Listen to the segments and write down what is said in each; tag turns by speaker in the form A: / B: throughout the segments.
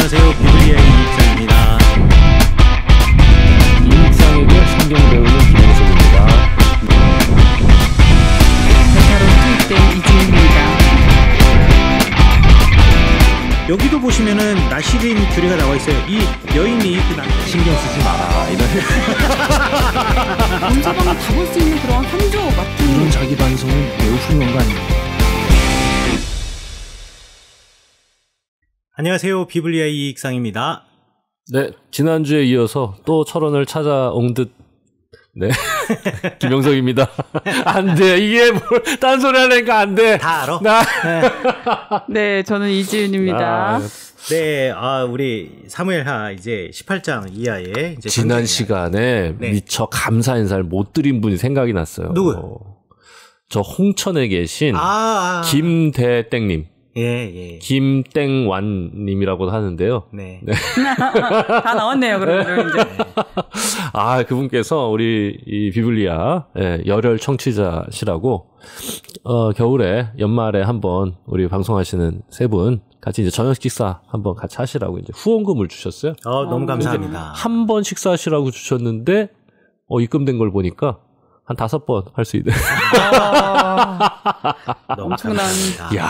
A: 안녕하세요 비블리아의 이입상입니다
B: 입상에게 성경배우는 김영석입니다
A: 베타로 투입된 이지입니다 여기도 보시면은 나시린 규리가 나와 있어요 이 여인이 그 신경 쓰지 마 이런
C: 남자방은 다볼 수 있는 그런 한조 같은 이런
B: 자기 반성은 매우 훌륭한 거 아닙니까 안녕하세요. 비블리아의 이익상입니다. 네, 지난주에 이어서 또 철원을 찾아온 듯 네. 김영석입니다. 안 돼. 이게 뭘, 딴소리 하려니까 안 돼. 다 알아. 나. 네, 저는 이지윤입니다. 아, 네.
A: 네, 아, 우리 사무엘하 이제 18장 이하에 이제 지난
B: 시간에 네. 미처 감사 인사를 못 드린 분이 생각이 났어요. 누구? 어, 저 홍천에 계신 아, 아. 아. 김대땡님. 예, 예. 김땡완님이라고 하는데요. 네. 네. 다 나왔네요, 그러면 네. 이제. 아, 그분께서 우리 이 비블리아 예, 열혈 청취자시라고 어, 겨울에 연말에 한번 우리 방송하시는 세 분 같이 이제 저녁 식사 한번 같이 하시라고 이제 후원금을 주셨어요. 어, 너무 어, 감사합니다. 한 번 식사하시라고 주셨는데 어, 입금된 걸 보니까 한 다섯 번 할 수 있는. 아,
A: 엄청난. 야,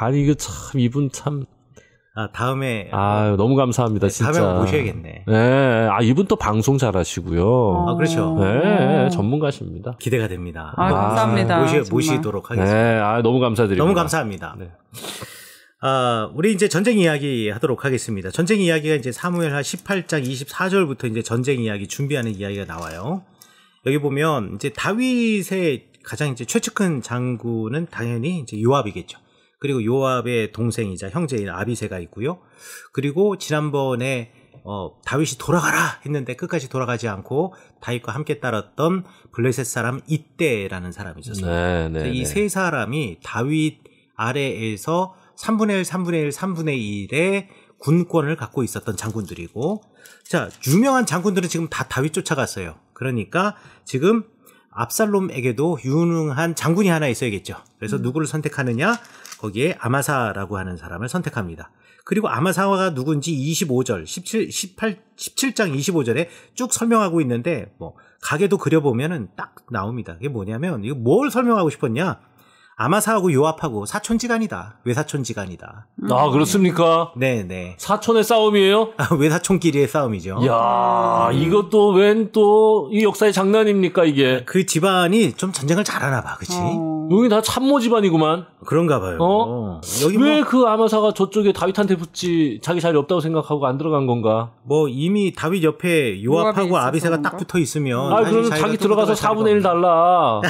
B: 아니 이거 참 이분 참.
A: 아 다음에.
B: 아 너무 감사합니다 네, 진짜. 다음에 모셔야겠네. 네, 아 이분 또 방송 잘하시고요. 아 그렇죠. 네, 아. 전문가십니다. 기대가 됩니다. 아, 감사합니다. 아, 모시,
A: 모시도록 하겠습니다. 네,
B: 아 너무 감사드립니다. 너무
A: 감사합니다. 네. 아, 우리 이제 전쟁 이야기 하도록 하겠습니다. 전쟁 이야기가 이제 사무엘하 18장 24절부터 이제 전쟁 이야기 준비하는 이야기가 나와요. 여기 보면 이제 다윗의 가장 이제 최측근 장군은 당연히 이제 요압이겠죠. 그리고 요압의 동생이자 형제인 아비세가 있고요. 그리고 지난번에 어, 다윗이 돌아가라 했는데 끝까지 돌아가지 않고 다윗과 함께 따랐던 블레셋 사람 이때라는 사람이 있었어요. 네, 네, 이세 네. 사람이 다윗 아래에서 3분의 1, 3분의 1, 3분의 1의 군권을 갖고 있었던 장군들이고, 자 유명한 장군들은 지금 다 다윗 쫓아갔어요. 그러니까 지금 압살롬에게도 유능한 장군이 하나 있어야겠죠. 그래서 음. 누구를 선택하느냐? 거기에 아마사라고 하는 사람을 선택합니다. 그리고 아마사가 누군지 25절, 17, 18, 17장 25절에 쭉 설명하고 있는데, 뭐, 가게도 그려보면은 딱 나옵니다. 이게 뭐냐면, 이거 뭘 설명하고 싶었냐? 아마사하고 요압하고 사촌지간이다. 외사촌지간이다. 아 음. 그렇습니까? 네네. 네.
B: 사촌의 싸움이에요?
A: 아, 외사촌끼리의 싸움이죠. 이야 음.
B: 이것도 웬 또 이 역사의 장난입니까 이게? 그 집안이 좀 전쟁을 잘하나 봐, 그치지 어. 여기 다 참모 집안이구만. 그런가 봐요. 어? 여기 왜그 뭐 아마사가 저쪽에 다윗한테 붙지 자기 자리 없다고 생각하고 안 들어간 건가? 뭐 이미 다윗 옆에 요압하고 아비세가
A: 딱 붙어 있으면 아그럼 자기 들어가서 4분의 1 달라.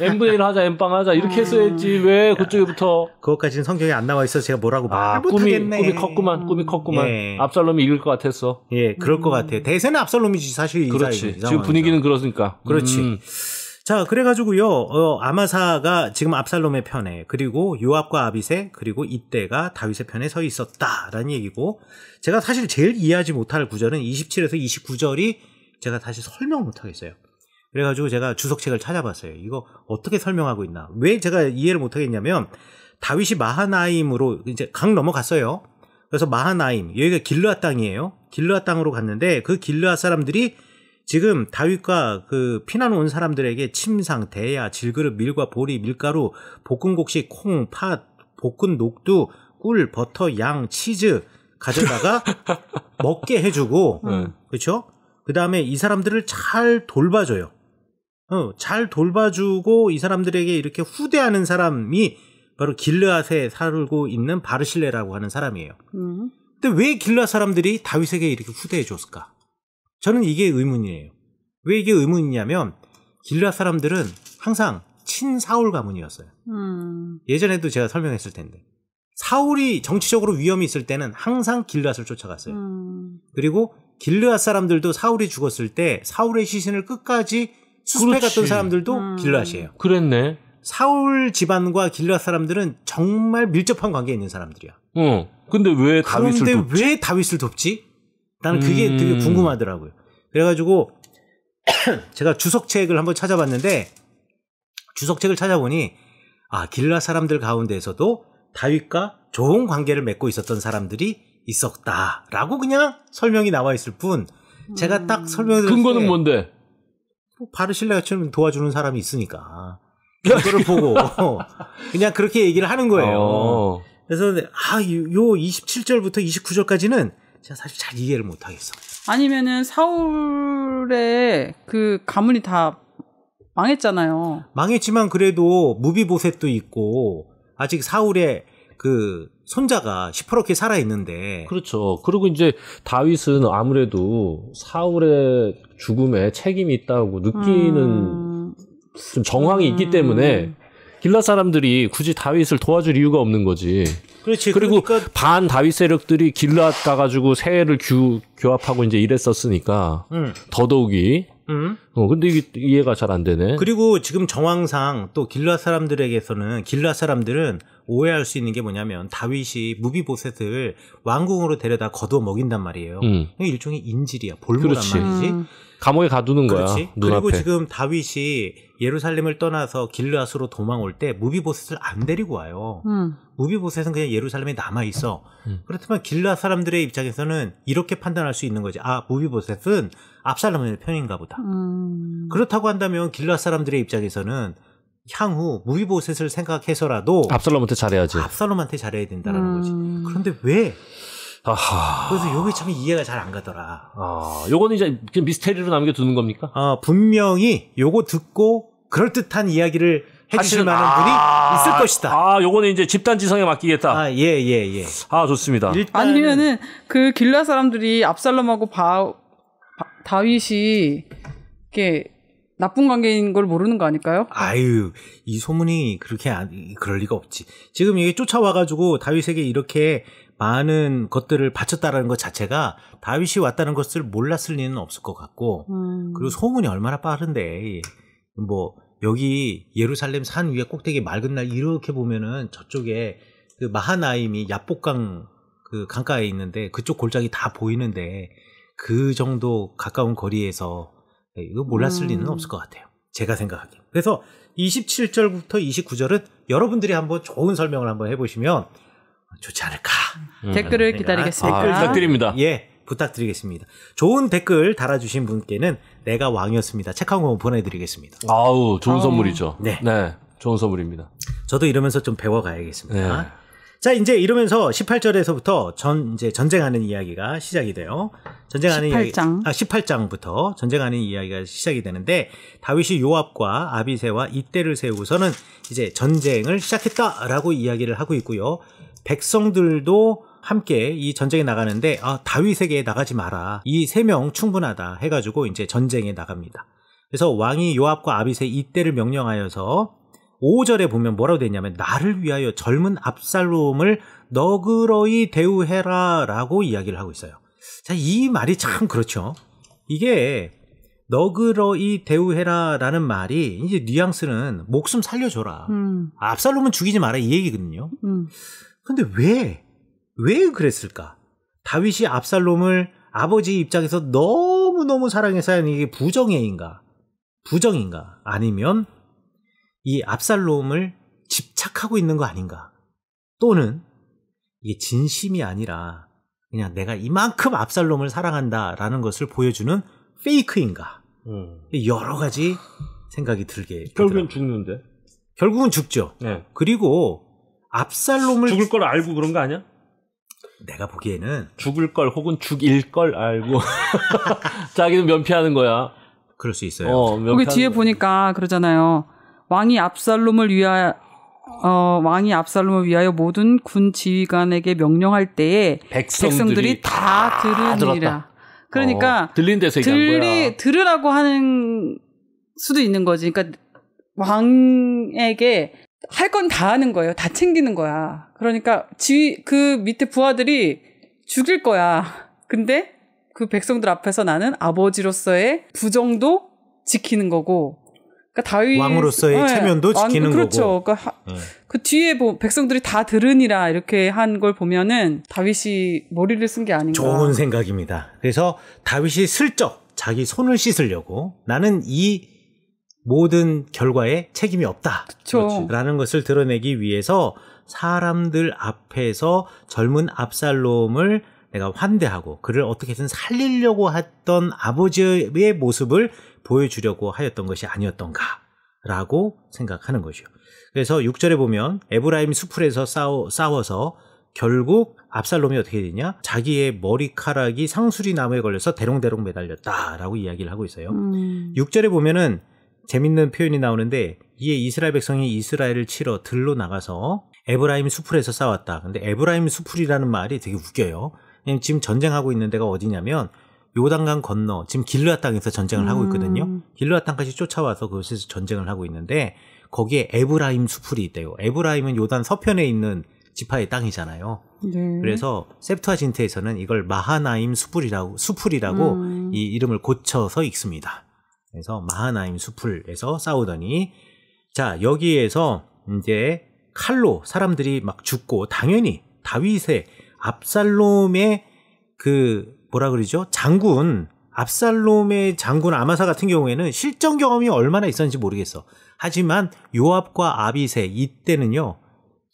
B: n분의 1 하자, n빵 하자
A: 이렇게 했어요. 음. 되지 음. 왜 그쪽에부터 그것까지는 성경에 안 나와 있어서 제가 뭐라고 아, 말못 꿈이, 하겠네. 꿈이 컸구만 꿈이 컸구만 예. 압살롬이 이길 것 같았어 예 그럴 것 음. 같아 대세는 압살롬이지 사실 그렇지 이상, 지금 분위기는 그렇으니까 그렇지 음. 자, 그래가지고요, 어, 아마사가 지금 압살롬의 편에, 그리고 요압과 아비세, 그리고 이때가 다윗의 편에 서 있었다라는 얘기고, 제가 사실 제일 이해하지 못할 구절은 27에서 29절이 제가 다시 설명 못하겠어요. 그래가지고 제가 주석책을 찾아봤어요. 이거 어떻게 설명하고 있나? 왜 제가 이해를 못하겠냐면 다윗이 마하나임으로 이제 강 넘어갔어요. 그래서 마하나임 여기가 길르앗 땅이에요. 길르앗 땅으로 갔는데 그 길르앗 사람들이 지금 다윗과 그 피난 온 사람들에게 침상, 대야, 질그릇, 밀과 보리, 밀가루, 볶은 곡식, 콩, 팥, 볶은 녹두, 꿀, 버터, 양, 치즈 가져다가 먹게 해주고 음. 네. 그렇죠? 그 다음에 이 사람들을 잘 돌봐줘요. 어, 잘 돌봐주고 이 사람들에게 이렇게 후대하는 사람이 바로 길르앗에 살고 있는 바르실레라고 하는 사람이에요. 음. 근데 왜 길르앗 사람들이 다윗에게 이렇게 후대해 줬을까? 저는 이게 의문이에요. 왜 이게 의문이냐면 길르앗 사람들은 항상 친 사울 가문이었어요.
C: 음.
A: 예전에도 제가 설명했을 텐데 사울이 정치적으로 위험이 있을 때는 항상 길르앗을 쫓아갔어요.
C: 음.
A: 그리고 길르앗 사람들도 사울이 죽었을 때 사울의 시신을 끝까지 수습해 갔던 사람들도 음. 길라시에요 그랬네. 사울 집안과 길라 사람들은 정말 밀접한 관계에 있는 사람들이야. 어. 근데 왜 다윗을 그런데 돕지? 왜 다윗을 돕지? 나는 그게 음. 되게 궁금하더라고요. 그래가지고 제가 주석책을 한번 찾아봤는데 주석책을 찾아보니 아 길라 사람들 가운데에서도 다윗과 좋은 관계를 맺고 있었던 사람들이 있었다라고 그냥 설명이 나와 있을 뿐 제가 딱 설명을 근거는 뭔데? 뭐 바르실레가처럼 도와주는 사람이 있으니까 그거를 보고 그냥 그렇게 얘기를 하는 거예요. 어. 그래서 아요 27절부터
C: 29절까지는 제가 사실 잘
A: 이해를 못 하겠어.
C: 아니면은 사울의 그 가문이 다 망했잖아요. 망했지만 그래도
A: 무비보셋도 있고 아직 사울의 그 손자가 시퍼렇게 살아 있는데
B: 그렇죠. 그리고 이제 다윗은 아무래도 사울의 죽음에 책임이 있다고 느끼는 음... 좀 정황이 음... 있기 때문에 음. 길라 사람들이 굳이 다윗을 도와줄 이유가 없는 거지.
A: 그렇지. 그리고 그러니까...
B: 반 다윗 세력들이 길라 가가지고 세해를 규, 교합하고 이제 이랬었으니까 음. 더더욱이 음. 어, 근데 이게 이해가 잘 안 되네.
A: 그리고 지금 정황상 또 길라 사람들에게서는 길라 사람들은 오해할 수 있는 게 뭐냐면 다윗이 무비보셋을 왕궁으로 데려다 거둬 먹인단 말이에요. 음. 일종의 인질이야, 볼모란 말이지. 음. 감옥에
B: 가두는 거야. 그렇지. 눈앞에. 그리고 지금
A: 다윗이 예루살렘을 떠나서 길르앗으로 도망올 때 무비보셋을 안 데리고 와요. 음. 무비보셋은 그냥 예루살렘에 남아 있어. 음. 그렇지만 길르앗 사람들의 입장에서는 이렇게 판단할 수 있는 거지. 아 무비보셋은 압살롬의 편인가 보다. 음. 그렇다고 한다면 길르앗 사람들의 입장에서는 향후 무비보셋을 생각해서라도
B: 압살롬한테 잘해야지. 압살롬한테 잘해야
A: 된다라는 음. 거지. 그런데
B: 왜 아하.
A: 그래서 요게 참 이해가 잘 안 가더라.
B: 아, 요거는 이제 그냥 미스테리로 남겨두는 겁니까? 어, 분명히 요거 듣고 그럴듯한 이야기를 해주실 만한 분이 아, 있을 것이다. 아, 요거는 이제 집단 지성에 맡기겠다. 아, 예, 예, 예. 아, 좋습니다. 일단
C: 아니면은 그 길라 사람들이 압살롬하고 바, 바 다윗이 이렇게 나쁜 관계인 걸 모르는 거 아닐까요?
A: 아유, 이 소문이 그렇게 안, 그럴 리가 없지. 지금 이게 쫓아와가지고 다윗에게 이렇게 많은 것들을 바쳤다라는 것 자체가 다윗이 왔다는 것을 몰랐을 리는 없을 것 같고 음. 그리고 소문이 얼마나 빠른데 뭐 여기 예루살렘 산 위에 꼭대기 맑은 날 이렇게 보면은 저쪽에 그 마하나임이 야복강 그 강가에 있는데 그쪽 골짜기 다 보이는데 그 정도 가까운 거리에서 예, 이거 몰랐을 음. 리는 없을 것 같아요. 제가 생각하기에. 그래서 27절부터 29절은 여러분들이 한번 좋은 설명을 한번 해보시면 좋지 않을까. 음. 댓글을 네. 기다리겠습니다. 아, 댓글 부탁드립니다. 예. 부탁드리겠습니다. 좋은 댓글 달아주신 분께는 내가 왕이었습니다. 책 한 권 보내드리겠습니다.
B: 아우, 좋은 아우. 선물이죠. 네. 네. 좋은 선물입니다.
A: 저도 이러면서 좀 배워가야겠습니다. 네. 자, 이제 이러면서 18절에서부터 전, 이제 전쟁하는 이야기가 시작이 돼요. 전쟁하는 18장. 이야기. 아, 18장부터 전쟁하는 이야기가 시작이 되는데, 다윗이 요압과 아비세와 이때를 세우고서는 이제 전쟁을 시작했다라고 이야기를 하고 있고요. 백성들도 함께 이 전쟁에 나가는데 아, 다윗에게 나가지 마라. 이 세 명 충분하다 해가지고 이제 전쟁에 나갑니다. 그래서 왕이 요압과 아빗의 이때를 명령하여서 5절에 보면 뭐라고 되냐면 나를 위하여 젊은 압살롬을 너그러이 대우해라 라고 이야기를 하고 있어요. 자, 이 말이 참 그렇죠. 이게 너그러이 대우해라 라는 말이 이제 뉘앙스는 목숨 살려줘라. 음. 압살롬은 죽이지 마라 이 얘기거든요. 음. 근데 왜? 왜 그랬을까? 다윗이 압살롬을 아버지 입장에서 너무너무 사랑해서 이게 부정애인가? 부정인가? 아니면 이 압살롬을 집착하고 있는 거 아닌가? 또는 이게 진심이 아니라 그냥 내가 이만큼 압살롬을 사랑한다라는 것을 보여주는 페이크인가? 음. 여러 가지 생각이 들게 결국은 죽는데 결국은 죽죠.
B: 네. 그리고 압살롬을 죽을 걸 알고 그런 거 아니야? 내가 보기에는 죽을 걸 혹은 죽일 걸 알고 자기는 면피하는 거야. 그럴 수 있어요. 어, 기 뒤에 거
C: 보니까 그러잖아요. 왕이 압살롬을 위하여 어, 왕이 압살롬을 위하여 모든 군 지휘관에게 명령할 때에 백성들이, 백성들이 다 들으니라. 그러니까 어, 들린 데서 들리 거야. 들으라고 하는 수도 있는 거지. 그러니까 왕에게 할건다 하는 거예요. 다 챙기는 거야. 그러니까 지, 그 밑에 부하들이 죽일 거야. 근데 그 백성들 앞에서 나는 아버지로서의 부정도 지키는 거고 그러니까 다윗 왕으로서의 네, 체면도 지키는 그렇죠. 거고. 그렇죠. 그러니까 네. 그 뒤에 뭐 백성들이 다 들으니라 이렇게 한 걸 보면은 다윗이 머리를 쓴 게 아닌가. 좋은
A: 생각입니다. 그래서 다윗이 슬쩍 자기 손을 씻으려고 나는 이 모든 결과에 책임이 없다. 그쵸. 라는 것을 드러내기 위해서 사람들 앞에서 젊은 압살롬을 내가 환대하고 그를 어떻게든 살리려고 했던 아버지의 모습을 보여주려고 하였던 것이 아니었던가라고 생각하는 거죠. 그래서 6절에 보면 에브라임 수풀에서 싸워, 싸워서 결국 압살롬이 어떻게 되냐? 자기의 머리카락이 상수리 나무에 걸려서 대롱대롱 매달렸다라고 이야기를 하고 있어요. 음. 6절에 보면은 재밌는 표현이 나오는데 이에 이스라엘 백성이 이스라엘을 치러 들로 나가서 에브라임 수풀에서 싸웠다. 근데 에브라임 수풀이라는 말이 되게 웃겨요. 지금 전쟁하고 있는 데가 어디냐면 요단강 건너 지금 길르앗 땅에서 전쟁을 음. 하고 있거든요. 길르앗 땅까지 쫓아와서 그곳에서 전쟁을 하고 있는데 거기에 에브라임 수풀이 있대요. 에브라임은 요단 서편에 있는 지파의 땅이잖아요.
C: 네. 그래서
A: 세프트와진트에서는 이걸 마하나임 수풀이라고 수풀이라고 음. 이 이름을 고쳐서 읽습니다. 그래서 마하나임 수풀에서 싸우더니 자 여기에서 이제 칼로 사람들이 막 죽고 당연히 다윗의 압살롬의 그 뭐라 그러죠 장군 압살롬의 장군 아마사 같은 경우에는 실전 경험이 얼마나 있었는지 모르겠어. 하지만 요압과 아비세 이때는요.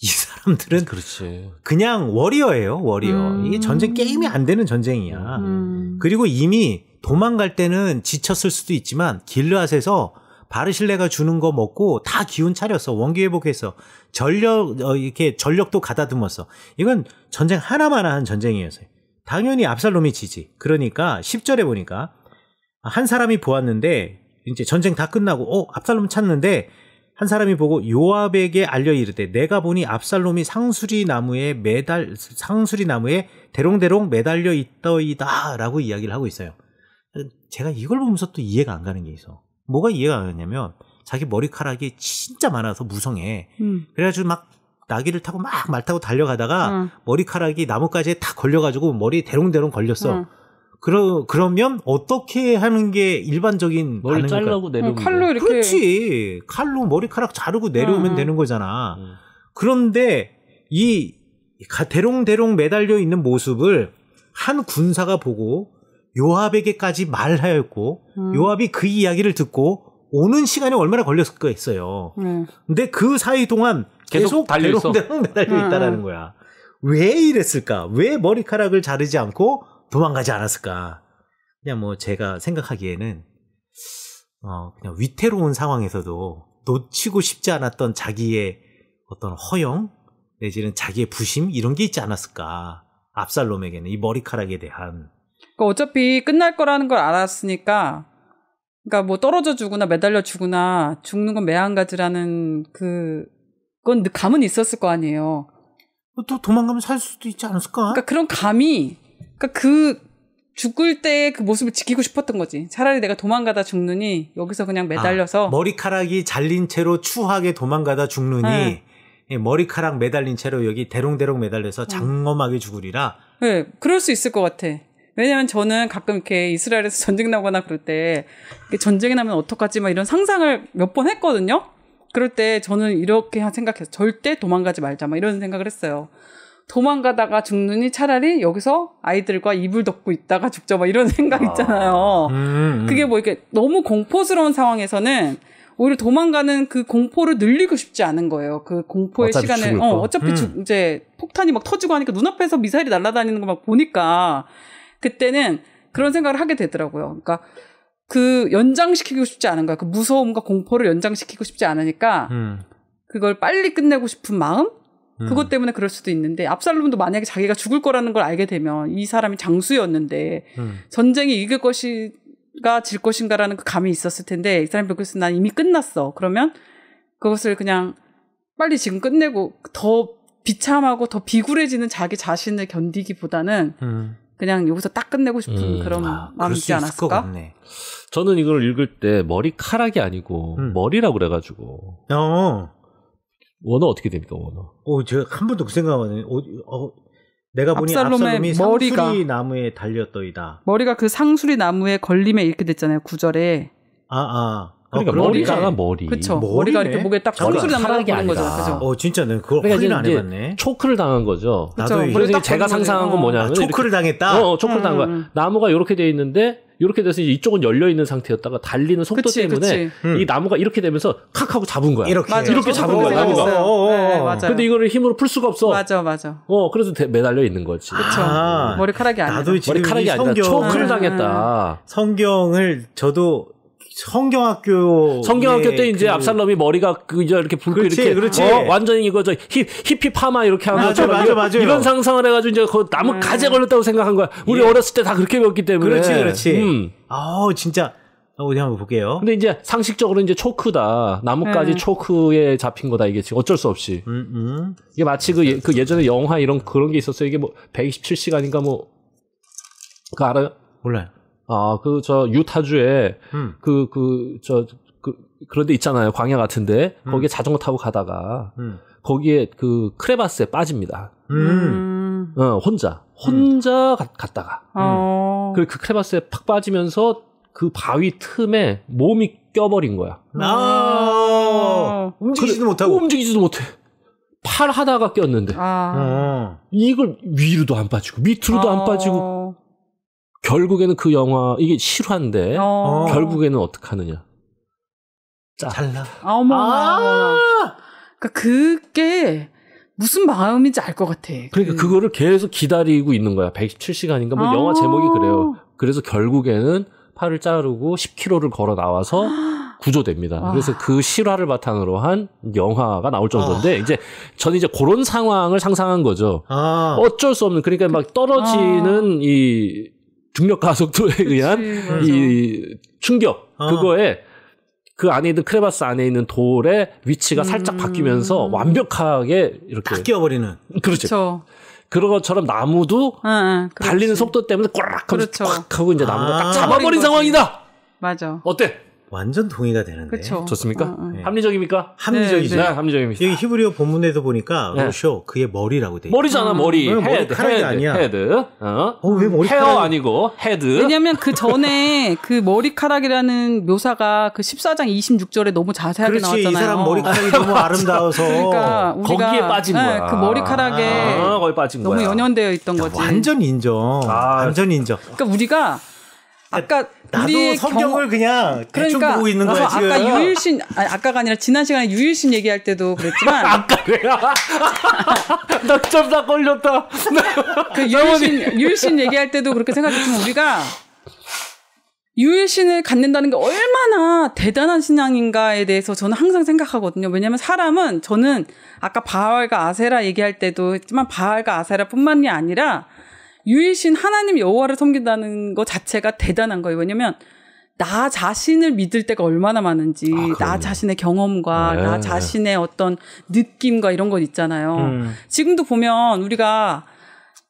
A: 이 사람들은 그렇지. 그냥 워리어예요, 워리어. 음. 이게 전쟁 게임이 안 되는 전쟁이야. 음. 그리고 이미 도망갈 때는 지쳤을 수도 있지만 길르앗에서 바르실레가 주는 거 먹고 다 기운 차렸어. 원기 회복해서 전력 어, 이렇게 전력도 가다듬었어. 이건 전쟁 하나마나 한 전쟁이었어요. 당연히 압살롬이 지지. 그러니까 10절에 보니까 한 사람이 보았는데 이제 전쟁 다 끝나고 어 압살롬 찾는데 한 사람이 보고 요압에게 알려 이르되 내가 보니 압살롬이 상수리 나무에 매달 상수리 나무에 대롱대롱 매달려 있더이다라고 이야기를 하고 있어요. 제가 이걸 보면서 또 이해가 안 가는 게 있어. 뭐가 이해가 안 가냐면 자기 머리카락이 진짜 많아서 무성해. 음. 그래가지고 막 나귀를 타고 막 말 타고 달려가다가 음. 머리카락이 나뭇가지에 탁 걸려가지고 머리 에 대롱대롱 걸렸어. 음. 그러 그러면 어떻게 하는 게 일반적인 머리 잘라고 내려오면 어, 칼로 이렇게 그렇지 칼로 머리카락 자르고 내려오면 어. 되는 거잖아. 음. 그런데 이 대롱대롱 매달려 있는 모습을 한 군사가 보고 요압에게까지 말하였고 음. 요압이 그 이야기를 듣고 오는 시간이 얼마나 걸렸겠어요. 을 네. 음. 근데 그 사이 동안 계속, 달려 있어. 달려 있다라는 음. 거야. 왜 이랬을까? 왜 머리카락을 자르지 않고 도망가지 않았을까? 그냥 뭐 제가 생각하기에는 어 그냥 위태로운 상황에서도 놓치고 싶지 않았던 자기의 어떤 허영 내지는 자기의 부심 이런 게 있지 않았을까? 압살롬에게는 이 머리카락에 대한
C: 그 어차피 끝날 거라는 걸 알았으니까 그니까뭐 떨어져 주거나 매달려 주거나 죽는 건 매한가지라는 그 그건 감은 있었을 거 아니에요. 뭐 또 도망가면 살 수도 있지 않았을까? 그러니까 그런 감이 그러니까 그 죽을 때의 그 모습을 지키고 싶었던 거지. 차라리 내가 도망가다 죽느니 여기서 그냥 매달려서
A: 아, 머리카락이 잘린 채로 추하게 도망가다 죽느니 네. 예, 머리카락 매달린 채로 여기 대롱대롱 매달려서 음. 장엄하게 죽으리라.
C: 네, 그럴 수 있을 것 같아. 왜냐면 저는 가끔 이렇게 이스라엘에서 전쟁 나거나 그럴 때 전쟁이 나면 어떡하지 막 이런 상상을 몇 번 했거든요. 그럴 때 저는 이렇게 생각해서 절대 도망가지 말자 막 이런 생각을 했어요. 도망가다가 죽느니 차라리 여기서 아이들과 이불 덮고 있다가 죽자 막 이런 생각 아. 있잖아요. 음, 음. 그게 뭐 이렇게 너무 공포스러운 상황에서는 오히려 도망가는 그 공포를 늘리고 싶지 않은 거예요. 그 공포의 시간을 어, 어차피 음. 죽, 이제 폭탄이 막 터지고 하니까 눈앞에서 미사일이 날아다니는 거 막 보니까 그때는 그런 생각을 하게 되더라고요. 그러니까 그 연장시키고 싶지 않은 거야. 그 무서움과 공포를 연장시키고 싶지 않으니까 음. 그걸 빨리 끝내고 싶은 마음? 그것 음. 때문에 그럴 수도 있는데 압살롬도 만약에 자기가 죽을 거라는 걸 알게 되면 이 사람이 장수였는데 음. 전쟁이 이길 것이가질 것인가라는 그 감이 있었을 텐데 이 사람이 보고서 난 이미 끝났어. 그러면 그것을 그냥 빨리 지금 끝내고 더 비참하고 더 비굴해지는 자기 자신을 견디기보다는 음. 그냥 여기서 딱 끝내고 싶은 음. 그런 아, 마음이 있지 않았을까?
B: 저는 이걸 읽을 때 머리카락이 아니고 음. 머리라고 그래가지고. 어. 원어 어떻게 됩니까 원어?
A: 어, 제가 한 번도 그생각하거요 어, 어, 내가 보니 압살롬의 머리가, 상수리 나무에 달렸더이다.
C: 머리가 그 상수리 나무에 걸림에 이렇게 됐잖아요 구절에.
A: 아 아. 그러니까 아, 머리가 머리잖아, 머리. 그쵸. 머리네? 머리가 이렇게 목에 딱 청소를 당한 거죠. 그죠?
B: 어, 진짜 는 그걸 그러니까 확인 안 해봤네. 초크를 당한 거죠. 나도 그래서, 그래서 제가 상상한 건 뭐냐면 아, 초크를 이렇게, 당했다. 어, 어 초크를 음. 당한 거야. 음. 나무가 이렇게 돼 있는데 이렇게 돼서 이쪽은 열려 있는 상태였다가 달리는 속도 그치, 때문에 그치. 음. 이 나무가 이렇게 되면서 칵 하고 잡은 거야. 이렇게 맞아, 이렇게 잡은 거야 나무가. 어, 어, 어. 네, 네 맞아 근데
C: 이거를 힘으로 풀 수가 없어. 맞아 맞아.
B: 어 그래서 대, 매달려 있는 거지. 그렇죠. 아,
C: 머리카락이 아니라. 나도 지금 머리카락이 아니라 초크를 당했다. 음.
A: 성경을 저도 성경학교 성경학교 때 예, 이제 그... 압살롬이
B: 머리가 그 이제 이렇게 붉고
C: 그렇지, 이렇게 그렇지. 어,
B: 완전히 이거 저 히, 히피 파마 이렇게 하는 맞아, 것처럼 맞아, 맞아, 이런 상상을 해가지고 이제 그 나무 음. 가재 걸렸다고 생각한 거야. 우리 예. 어렸을 때 다 그렇게 배웠기 때문에 그렇지 그렇지. 음. 아 진짜 어디 한번 볼게요. 근데 이제 상식적으로 이제 초크다. 나뭇가지 음. 초크에 잡힌 거다 이게 지금 어쩔 수 없이. 음, 음. 이게 마치 그, 예, 그 예전에 영화 이런 그런 게 있었어요. 이게 뭐 127시간인가 뭐그 알아요? 몰라요. 아, 그, 저, 유타주에, 음. 그, 그, 저, 그, 그런 데 있잖아요. 광야 같은데. 음. 거기에 자전거 타고 가다가, 음. 거기에 그 크레바스에 빠집니다. 음. 어, 혼자. 혼자 가, 갔다가. 음.
C: 어.
B: 음. 그그 크레바스에 팍 빠지면서 그 바위 틈에 몸이 껴버린 거야. 아~, 아. 움직이지도 그래, 못하고. 움직이지도 못해. 팔 하다가 꼈는데. 아~ 어. 이걸 위로도 안 빠지고, 밑으로도 아~ 안 어. 빠지고, 결국에는 그 영화 이게 실화인데 어. 결국에는 어떻게 하느냐?
C: 잘라. 아, 어머나, 그러니까 그게 무슨 마음인지 알 것 같아. 그러니까
B: 그... 그거를 계속 기다리고 있는 거야. 117시간인가 뭐 아~ 영화 제목이 그래요. 그래서 결국에는 팔을 자르고 10km를 걸어 나와서 구조됩니다. 와. 그래서 그 실화를 바탕으로 한 영화가 나올 아. 정도인데 아. 이제 저는 이제 그런 상황을 상상한 거죠. 아. 어쩔 수 없는 그러니까 막 떨어지는 아. 이 중력 가속도에 의한 그치, 이 충격 어. 그거에 그 안에 있는 크레바스 안에 있는 돌의 위치가 음. 살짝 바뀌면서 완벽하게 이렇게 끼어버리는 그렇죠. 그런 것처럼 나무도 아, 아, 달리는 속도 때문에 꼬락 하면서 그렇죠. 하고 이제 나무가 아, 딱 잡아버린
C: 상황이다. 맞아. 어때?
A: 완전 동의가 되는데. 그쵸. 좋습니까? 어, 어. 예.
B: 합리적입니까? 합리적이죠. 네, 네. 합리적입니다. 여기 히브리어
A: 본문에서 보니까 네. 로쇼 그의 머리라고 돼. 머리잖아 음, 머리. 헤드, 머리카락 헤드, 아니야. 헤드. 어?
C: 어, 왜머리 헤어
A: 아니고 헤드. 왜냐면그
C: 전에 그 머리카락이라는 묘사가 그 14장 26절에 너무 자세하게 그렇지, 나왔잖아요. 이 사람 머리카락이 너무 그러니까 아름다워서. 그러니까 우리가 거기에 빠진 네, 거야. 그 머리카락에 아, 아 거기 빠진 너무 거야. 연연되어 있던 야, 거지.
A: 완전 인정. 아, 완전 인정.
C: 그러니까 우리가 아까 나도 성경을 경 그냥 그러니까, 보고 있는 거야 지금. 아까 유일신 아니, 아까가 아니라 지난 시간에 유일신 얘기할 때도 그랬지만 아까래요. 낙점사 걸렸다. 그 유일신 유일신 얘기할 때도 그렇게 생각했지만 우리가 유일신을 갖는다는 게 얼마나 대단한 신앙인가에 대해서 저는 항상 생각하거든요. 왜냐하면 사람은 저는 아까 바알과 아세라 얘기할 때도 했지만 바알과 아세라뿐만이 아니라 유일신 하나님 여호와를 섬긴다는 것 자체가 대단한 거예요. 왜냐면 나 자신을 믿을 때가 얼마나 많은지 아, 나 자신의 경험과 네. 나 자신의 어떤 느낌과 이런 것 있잖아요. 음. 지금도 보면 우리가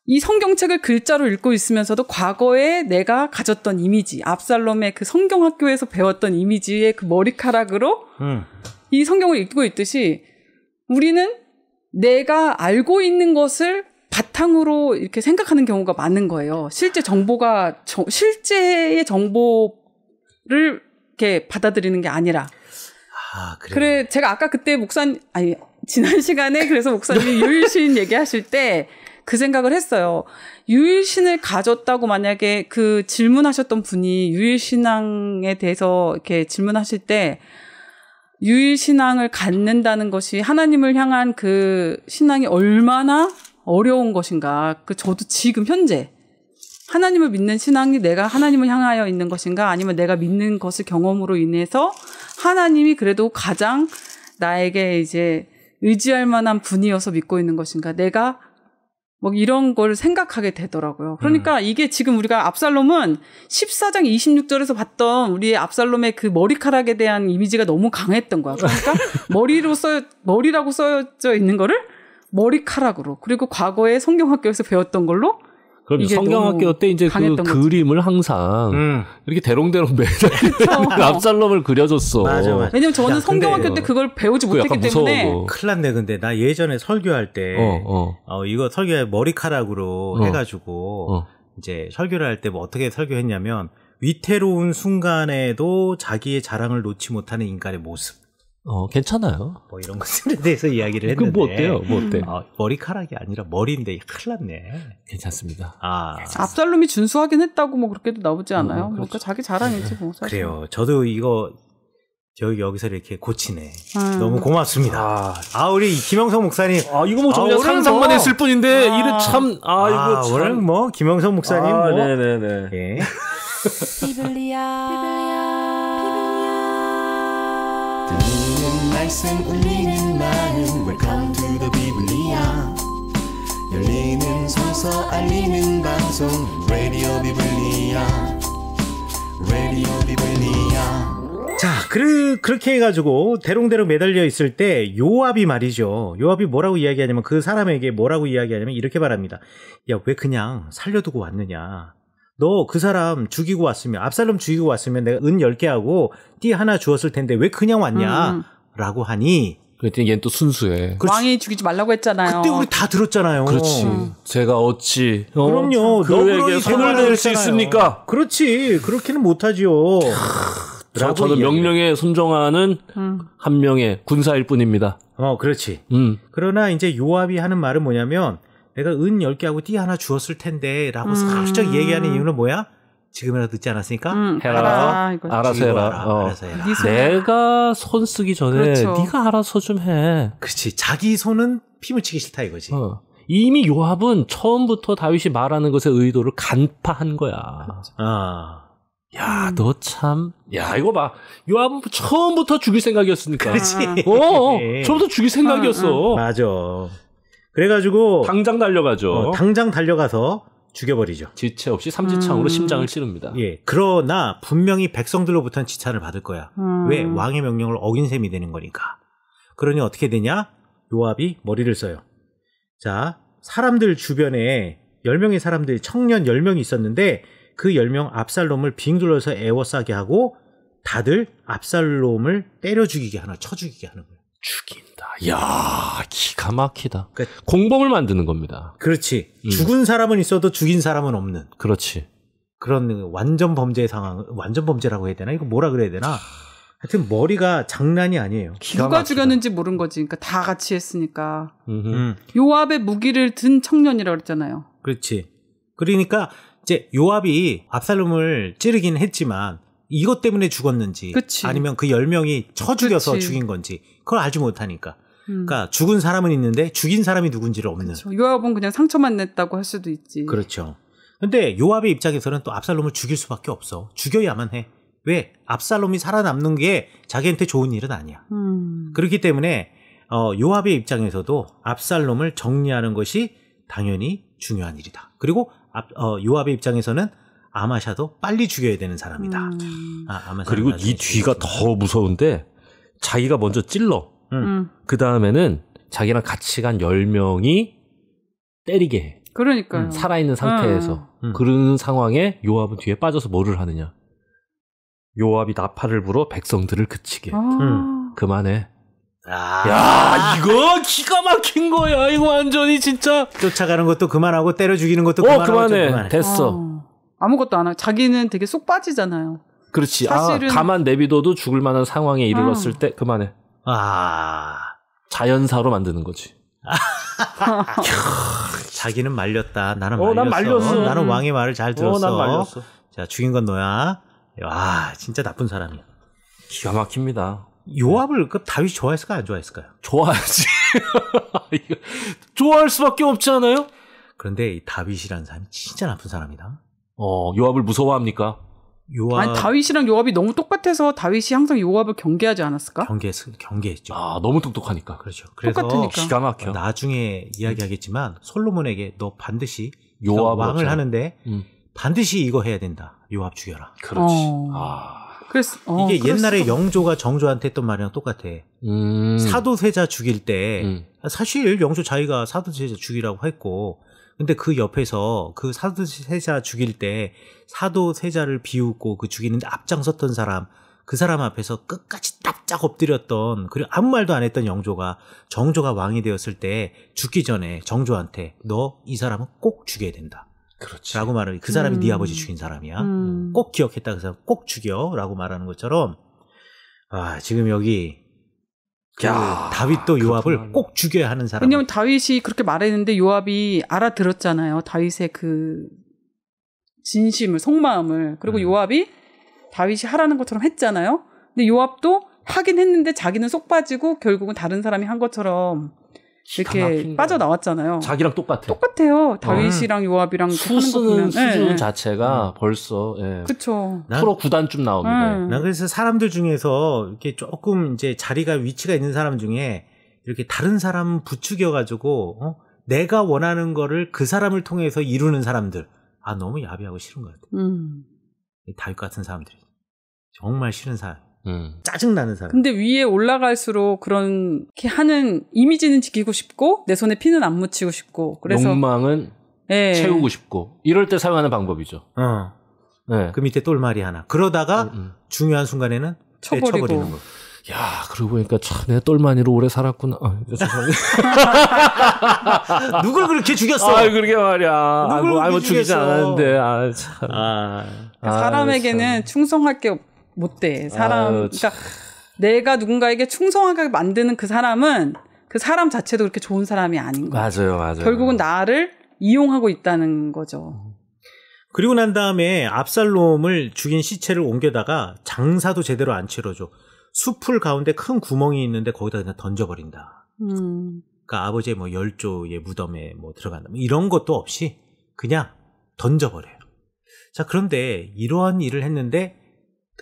C: 이 성경책을 글자로 읽고 있으면서도 과거에 내가 가졌던 이미지, 압살롬의 그 성경학교에서 배웠던 이미지의 그 머리카락으로 음. 이 성경을 읽고 있듯이 우리는 내가 알고 있는 것을 바탕으로 이렇게 생각하는 경우가 많은 거예요. 실제 정보가 저, 실제의 정보를 이렇게 받아들이는 게 아니라. 아, 그래. 그래 제가 아까 그때 목사님 아니 지난 시간에 그래서 목사님이 유일신 얘기하실 때 그 생각을 했어요. 유일신을 가졌다고 만약에 그 질문하셨던 분이 유일신앙에 대해서 이렇게 질문하실 때 유일신앙을 갖는다는 것이 하나님을 향한 그 신앙이 얼마나 어려운 것인가? 그 저도 지금 현재 하나님을 믿는 신앙이 내가 하나님을 향하여 있는 것인가? 아니면 내가 믿는 것을 경험으로 인해서 하나님이 그래도 가장 나에게 이제 의지할 만한 분이어서 믿고 있는 것인가? 내가 뭐 이런 걸 생각하게 되더라고요. 그러니까 음. 이게 지금 우리가 압살롬은 14장 26절에서 봤던 우리의 압살롬의 그 머리카락에 대한 이미지가 너무 강했던 거야. 그러니까 머리로 써 머리라고 써져 있는 거를 머리카락으로 그리고 과거에 성경학교에서 배웠던 걸로 그럼 성경학교 때 이제 그 거지.
B: 그림을 항상 음. 이렇게 대롱대롱 매달리는 그
C: 압살롬을
B: 그려줬어. 맞아, 맞아. 왜냐면 저는 야, 성경학교 때
C: 그걸 배우지 못했기 때문에.
B: 큰일 났네, 근데.
A: 나 예전에 설교할 때, 어, 어. 어 이거 설교에 머리카락으로 어. 해가지고, 어. 이제 설교를 할 때 뭐 어떻게 설교했냐면, 위태로운 순간에도 자기의 자랑을 놓지 못하는 인간의 모습. 어, 괜찮아요. 뭐 이런 것들에 대해서 이야기를 어, 뭐 했는데. 그뭐 어때요? 뭐 어때? 어, 머리카락이 아니라 머리인데 큰일 났네. 괜찮습니다. 아.
C: 압살롬이 준수하긴 했다고 뭐 그렇게도 나오지 뭐, 뭐 않아요? 음, 그렇죠. 그러니까 자기 자랑이지 뭐. 사실. 그래요.
A: 저도 이거 저 여기서 이렇게 고치네. 음. 너무 고맙습니다. 아, 아 우리 김영석 목사님. 아 이거 뭐저희 아, 상상만 했을
B: 뿐인데 아. 이래 참. 아, 아 이거 참.
A: 뭐 김영석 목사님 뭐. 네네네.
B: 예. 비블리아. 비블리아. 가슴 울리는 마음 Welcome
A: to the 비블리아 열리는 서서 알리는 방송 Radio 비블리아 Radio 비블리아 자, 그, 그렇게 해가지고, 대롱대롱 매달려 있을 때, 요압이 말이죠. 요압이 뭐라고 이야기하냐면, 그 사람에게 뭐라고 이야기하냐면, 이렇게 말합니다. 야, 왜 그냥 살려두고 왔느냐. 너 그 사람 죽이고 왔으면, 압살롬 죽이고 왔으면 내가 은 10개하고, 띠 하나 주었을 텐데, 왜 그냥 왔냐. 음. 음. 라고 하니 그랬더니 얘는 또 순수해. 그렇지. 왕이
C: 죽이지 말라고 했잖아요. 그때 우리
A: 다 들었잖아요. 그렇지. 음. 제가 어찌 어, 그럼요. 너그에게 손을 댈수 있습니까? 그렇지. 그렇게는 못하지요. 저, 저는
B: 이야기를. 명령에 순종하는 음. 한 명의 군사일 뿐입니다. 어, 그렇지. 음.
A: 그러나 이제 요압이 하는 말은 뭐냐면 내가 은 10개하고 띠 하나 주었을 텐데 라고 음. 살짝 얘기하는 이유는 뭐야? 지금이라도 듣지 않았으니까 음, 해라, 해라 알아서 해라.
B: 해라. 어. 알아서 해라. 네. 네 내가 손 쓰기 전에 그렇죠. 네가 알아서 좀 해. 그렇지 자기 손은 피 묻히기 싫다 이거지. 어. 이미 요압은 처음부터 다윗이 말하는 것의 의도를 간파한 거야. 그렇죠. 아. 아. 야, 너 참. 야, 이거 봐. 요압은 처음부터 죽일 생각이었으니까. 그렇지. 아. 어, 어, 네. 처음부터 죽일 생각이었어. 아, 아.
A: 맞아. 그래가지고 당장 달려가죠. 어, 당장 달려가서 죽여버리죠. 지체 없이 삼지창으로 음. 심장을 찌릅니다. 예. 그러나 분명히 백성들로부터는 지탄을 받을 거야. 음. 왜 왕의 명령을 어긴 셈이 되는 거니까. 그러니 어떻게 되냐? 요압이 머리를 써요. 자, 사람들 주변에 10명의 사람들이 청년 10명이 있었는데 그 10명 압살롬을 빙둘러서 애워싸게 하고 다들 압살롬을 때려 죽이게 하나 쳐 죽이게 하는 거예요.
B: 죽인다. 야 기가 막히다. 그러니까, 공범을 만드는 겁니다. 그렇지. 음. 죽은 사람은 있어도 죽인 사람은
A: 없는. 그렇지. 그런 완전 범죄 상황, 완전 범죄라고 해야 되나? 이거 뭐라 그래야 되나? 하여튼 머리가 장난이 아니에요. 기가막히
C: 죽였는지 모른 거지. 그러니까 다 같이 했으니까. 음. 요압의 무기를 든 청년이라고 그랬잖아요.
A: 그렇지. 그러니까 이제 요압이 압살롬을 찌르긴 했지만 이것 때문에 죽었는지 그치. 아니면 그 10명이 쳐 죽여서 그치. 죽인 건지 그걸 알지 못하니까. 음. 그러니까 죽은 사람은 있는데 죽인 사람이 누군지를 없는. 그쵸.
C: 그렇죠. 요압은 그냥 상처만 냈다고 할 수도 있지.
A: 그렇죠. 근데 요압의 입장에서는 또 압살롬을 죽일 수밖에 없어. 죽여야만 해. 왜? 압살롬이 살아남는 게 자기한테 좋은 일은 아니야. 음. 그렇기 때문에 어, 요압의 입장에서도 압살롬을 정리하는 것이 당연히 중요한 일이다. 그리고 앞, 어, 요압의 입장에서는 아마샤도 빨리 죽여야 되는 사람이다. 음. 아, 그리고 이 뒤가
B: 더 무서운데 자기가 먼저 찔러. 음. 음. 그 다음에는 자기랑 같이 간 10명이 때리게 해.
C: 그러니까 음. 살아있는 상태에서. 음.
B: 음. 그런 상황에 요압은 뒤에 빠져서 뭐를 하느냐. 요압이 나팔을 불어 백성들을 그치게. 아. 그만해. 아~ 야, 이거 기가
A: 막힌 거야. 이거 완전히 진짜. 쫓아가는 것도 그만하고 때려 죽이는 것도 어, 그만하고 그만해. 그만해. 됐어.
C: 어. 아무것도 안 하고 자기는 되게 쏙 빠지잖아요.
B: 그렇지. 아, 사실은... 아, 가만 내비둬도 죽을 만한 상황에 이르렀을 아. 때 그만해. 아. 자연사로 만드는 거지. 자기는 말렸다. 나는 어, 말렸어. 난 말렸어. 나는 왕의
A: 말을 잘 들었어. 어, 난 말렸어. 자, 죽인 건 너야. 와, 진짜 나쁜 사람이야. 기가 막힙니다. 요압을 그 다윗이 좋아했을까요? 안 좋아했을까요? 좋아하지.
B: 좋아할 수밖에 없지 않아요? 그런데 이 다윗이라는 사람이 진짜 나쁜 사람이다. 어, 요압을 무서워합니까? 요압 아니
C: 다윗이랑 요압이 너무 똑같아서 다윗이 항상 요압을 경계하지 않았을까?
B: 경계 경계했죠. 아 너무 똑똑하니까 그렇죠. 그래서 똑같으니까. 기가
A: 막혀. 나중에 이야기하겠지만 솔로몬에게 너 반드시 요압 왕을 하는데 음. 반드시 이거 해야 된다. 요압 죽여라. 그렇지. 어... 아.
C: 그래서 어, 이게 그랬어. 옛날에
A: 영조가 정조한테 했던 말이랑 똑같아. 음. 사도세자 죽일 때 음. 사실 영조 자기가 사도세자 죽이라고 했고 근데 그 옆에서 그 사도 세자 죽일 때 사도 세자를 비웃고 그 죽이는데 앞장섰던 사람 그 사람 앞에서 끝까지 납작 엎드렸던 그리고 아무 말도 안 했던 영조가 정조가 왕이 되었을 때 죽기 전에 정조한테 너 이 사람은 꼭 죽여야 된다. 그렇지. 라고 말을 그 사람이 네 음. 네 아버지 죽인 사람이야. 음. 꼭 기억했다. 그 사람 꼭 죽여라고 말하는 것처럼 아 지금 여기 그 야, 다윗도 아, 요압을 꼭 죽여야 하는 사람.
C: 왜냐면 다윗이 그렇게 말했는데 요압이 알아들었잖아요. 다윗의 그 진심을, 속마음을. 그리고 음. 요압이 다윗이 하라는 것처럼 했잖아요. 근데 요압도 하긴 했는데 자기는 쏙 빠지고 결국은 다른 사람이 한 것처럼 이렇게 빠져나왔잖아요. 자기랑 똑같아. 똑같아요. 다윗이랑 음. 요압이랑 수는 수준 네.
B: 자체가 음. 벌써 예.
C: 그쵸. 프로
B: 구단쯤 나옵니다. 네. 난 그래서 사람들
A: 중에서 이렇게 조금 이제 자리가 위치가 있는 사람 중에 이렇게 다른 사람 부추겨 가지고 어? 내가 원하는 거를 그 사람을 통해서 이루는 사람들 아 너무 야비하고 싫은 것 같아. 음. 다윗 같은 사람들이 정말 싫은 사람.
B: 음. 짜증나는 사람.
C: 근데 위에 올라갈수록 그런 이렇게 하는 이미지는 지키고 싶고 내 손에 피는 안 묻히고 싶고 그래서
B: 욕망은 예. 채우고 싶고 이럴 때 사용하는 방법이죠. 어. 네. 그
A: 밑에 똘마리 하나. 그러다가 음, 음. 중요한 순간에는 쳐버리고. 쳐버리는 거.
B: 야, 그러고 보니까 참내 똘마니로 오래 살았구나. 아,
C: 죄송합니다.
B: 누굴 그렇게 죽였어? 아, 그러게 말이야. 누굴 아, 뭐, 아, 뭐 죽이지 않았는데. 아, 참. 아, 그러니까 사람에게는
C: 참. 충성할 게 없. 못돼 사람 아유, 그러니까 내가 누군가에게 충성하게 만드는 그 사람은 그 사람 자체도 그렇게 좋은 사람이 아닌 거예요. 맞아요, 맞아요. 결국은 나를 이용하고 있다는 거죠.
A: 그리고 난 다음에 압살롬을 죽인 시체를 옮겨다가 장사도 제대로 안 치러줘. 숲을 가운데 큰 구멍이 있는데 거기다 그냥 던져버린다. 음. 그러니까 아버지의 뭐 열조의 무덤에 뭐 들어간다. 뭐 이런 것도 없이 그냥 던져버려요. 자, 그런데 이러한 일을 했는데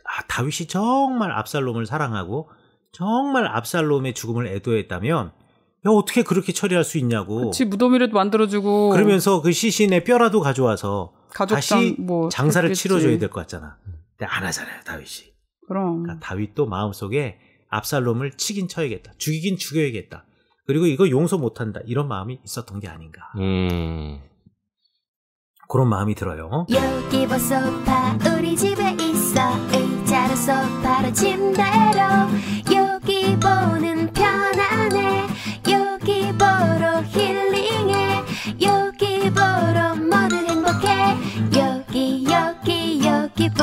A: 아, 다윗이 정말 압살롬을 사랑하고 정말 압살롬의 죽음을 애도했다면 야 어떻게 그렇게 처리할 수 있냐고. 그렇
C: 무덤이라도 만들어주고. 그러면서
A: 그 시신의 뼈라도 가져와서 다시 뭐 장사를 했겠지. 치러줘야 될 것 같잖아. 근데 안 하잖아요 다윗이. 그럼. 그러니까 다윗도 마음속에 압살롬을 치긴 쳐야겠다. 죽이긴 죽여야겠다. 그리고 이거 용서 못한다. 이런 마음이 있었던 게 아닌가. 음. 그런 마음이 들어요.
B: 여기 소파 우리 집에 있어 의자로 소파로 침대로 여기 보는 편안해 여기 보러 힐링해 여기 보러 모두 행복해
C: 여기 여기 여기 보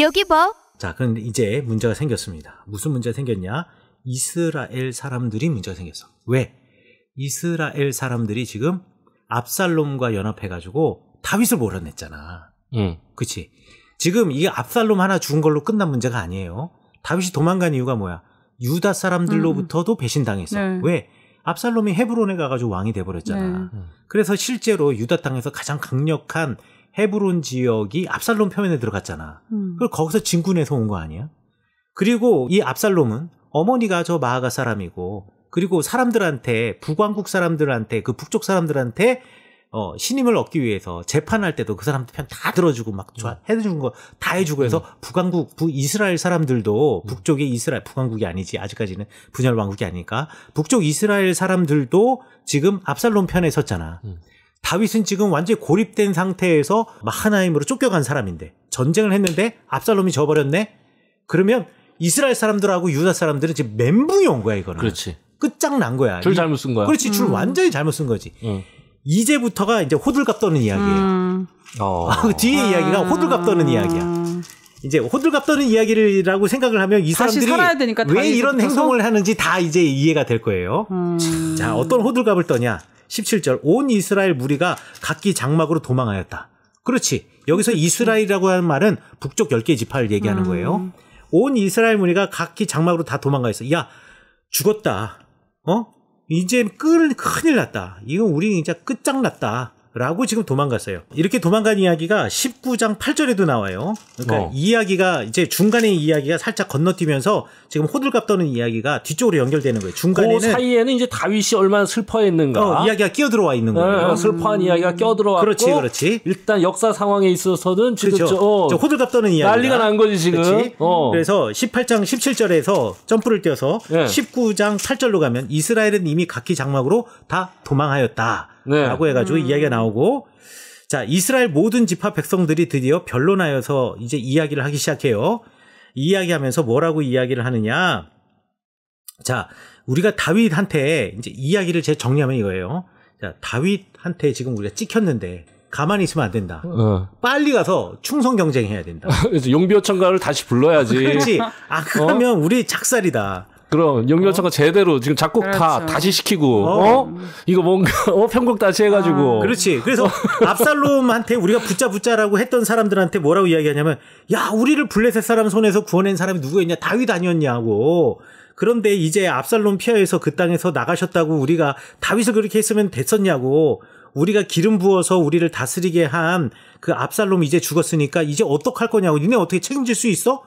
C: 여기 보
A: 자, 그럼 이제 문제가 생겼습니다. 무슨 문제가 생겼냐? 이스라엘 사람들이 문제가 생겼어. 왜? 이스라엘 사람들이 지금 압살롬과 연합해가지고 다윗을 몰아냈잖아. 음. 그치. 지금 이게 압살롬 하나 죽은 걸로 끝난 문제가 아니에요. 다윗이 도망간 이유가 뭐야? 유다 사람들로부터도 음. 배신당했어. 네. 왜? 압살롬이 헤브론에 가가지고 왕이 돼버렸잖아. 네. 음. 그래서 실제로 유다 땅에서 가장 강력한 헤브론 지역이 압살롬 표면에 들어갔잖아. 음. 그걸 거기서 진군해서 온 거 아니야? 그리고 이 압살롬은 어머니가 저마하가 사람이고 그리고 사람들한테 북왕국 사람들한테 그 북쪽 사람들한테 어, 신임을 얻기 위해서 재판할 때도 그 사람들 편 다 들어주고 막 음. 해주는 거 다 해주고 해서 음. 북한국, 북 이스라엘 사람들도 음. 북쪽의 이스라엘, 북한국이 아니지 아직까지는 분열 왕국이 아니니까 북쪽 이스라엘 사람들도 지금 압살롬 편에 섰잖아. 음. 다윗은 지금 완전히 고립된 상태에서 마하나임으로 쫓겨간 사람인데 전쟁을 했는데 압살롬이 져버렸네. 그러면 이스라엘 사람들하고 유다 사람들은 지금 멘붕이 온 거야 이거는. 그렇지. 끝장난 거야. 줄 잘못 쓴 거야. 그렇지, 줄 음. 완전히 잘못 쓴 거지. 음. 이제부터가 이제 호들갑 떠는 이야기예요. 음. 어. 그 뒤에 이야기가 호들갑 떠는 이야기야. 아. 이제 호들갑 떠는 이야기라고 생각을 하면 이 사람들이 되니까, 왜 이런 행동을 하는지 다 이제 이해가 될 거예요.
C: 음. 자, 어떤
A: 호들갑을 떠냐? 17절 온 이스라엘 무리가 각기 장막으로 도망하였다. 그렇지. 여기서 이스라엘이라고 하는 말은 북쪽 10개 지파를 얘기하는 음. 거예요. 온 이스라엘 무리가 각기 장막으로 다 도망가 있어. 야, 죽었다. 어? 이제 끌 큰일 났다. 이건 우리 진짜 끝장났다. 라고 지금 도망갔어요. 이렇게 도망간 이야기가 19장 8절에도 나와요. 그러니까 어. 이야기가 이제 중간에 이야기가 살짝 건너뛰면서 지금 호들갑 떠는 이야기가 뒤쪽으로 연결되는 거예요. 중간에는 그 사이에는
B: 이제 다윗이 얼마나 슬퍼했는가 어, 이야기가 끼어들어와 있는 네, 거예요. 네, 슬퍼한 이야기가 끼어들어왔고 그렇지, 그렇지. 일단 역사 상황에 있어서는 지금 그렇죠. 저, 어, 호들갑 떠는 이야기 난리가 난 거지 지금. 어. 그래서
A: 18장 17절에서 점프를 뛰어서 네. 19장 8절로 가면 이스라엘은 이미 각기 장막으로 다 도망하였다. 네. 라고 네. 해가지고 음. 이야기가 나오고 자, 이스라엘 모든 집합 백성들이 드디어 변론하여서 이제 이야기를 하기 시작해요. 이야기하면서 뭐라고 이야기를 하느냐. 자, 우리가 다윗한테 이제 이야기를 제 정리하면 이거예요. 자, 다윗한테 지금 우리가 찍혔는데 가만히 있으면 안 된다. 어. 빨리 가서 충성 경쟁해야 된다.
B: 용비어천가를 다시 불러야지. 아, 그렇지. 아 어? 그러면 어? 우리 작살이다. 그럼 연결차가 어? 제대로 지금 작곡 그렇죠. 다 다시 시키고 어, 어? 이거 뭔가 어 편곡 다시 해가지고 아. 그렇지 그래서 어?
A: 압살롬한테 우리가 붙자 붙자라고 했던 사람들한테 뭐라고 이야기하냐면 야 우리를 블레셋 사람 손에서 구원낸 사람이 누구였냐 다윗 아니었냐고 그런데 이제 압살롬 피하에서 그 땅에서 나가셨다고 우리가 다윗을 그렇게 했으면 됐었냐고 우리가 기름 부어서 우리를 다스리게 한 그 압살롬 이제 죽었으니까 이제 어떡할 거냐고 니네 어떻게 책임질 수 있어?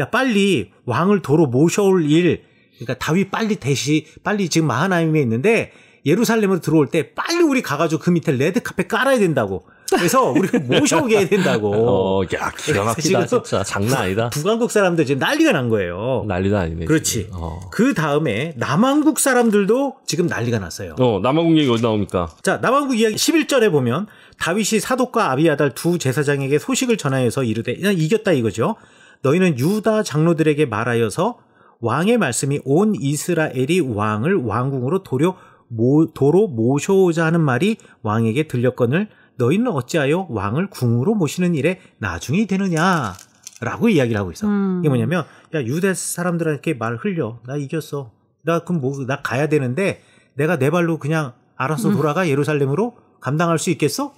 A: 야 빨리 왕을 도로 모셔올 일 그러니까 다윗 빨리 대시 빨리 지금 마하나임에 있는데 예루살렘으로 들어올 때 빨리 우리 가가지고 그 밑에 레드 카펫 깔아야 된다고. 그래서 우리 모셔오게 해야
B: 된다고. 어, 야 기가 막히다 진짜 장난 아니다. 부, 북한국
A: 사람들 지금 난리가 난 거예요. 난리도 아니네. 그렇지. 어. 그 다음에 남한국 사람들도 지금 난리가 났어요. 어, 남한국 얘기 어디 나옵니까? 자, 남한국 이야기 11절에 보면 다윗이 사독과 아비아달 두 제사장에게 소식을 전하여서 이르되 이겼다 이거죠. 너희는 유다 장로들에게 말하여서 왕의 말씀이 온 이스라엘이 왕을 왕궁으로 도려 모, 도로 모셔오자 하는 말이 왕에게 들렸건을 너희는 어찌하여 왕을 궁으로 모시는 일에 나중이 되느냐? 라고 이야기를 하고 있어. 음. 이게 뭐냐면, 야, 유대 사람들한테 말 흘려. 나 이겼어. 나, 그럼 뭐, 나 가야 되는데, 내가 내 발로 그냥 알아서 음. 돌아가 음. 예루살렘으로 감당할 수 있겠어?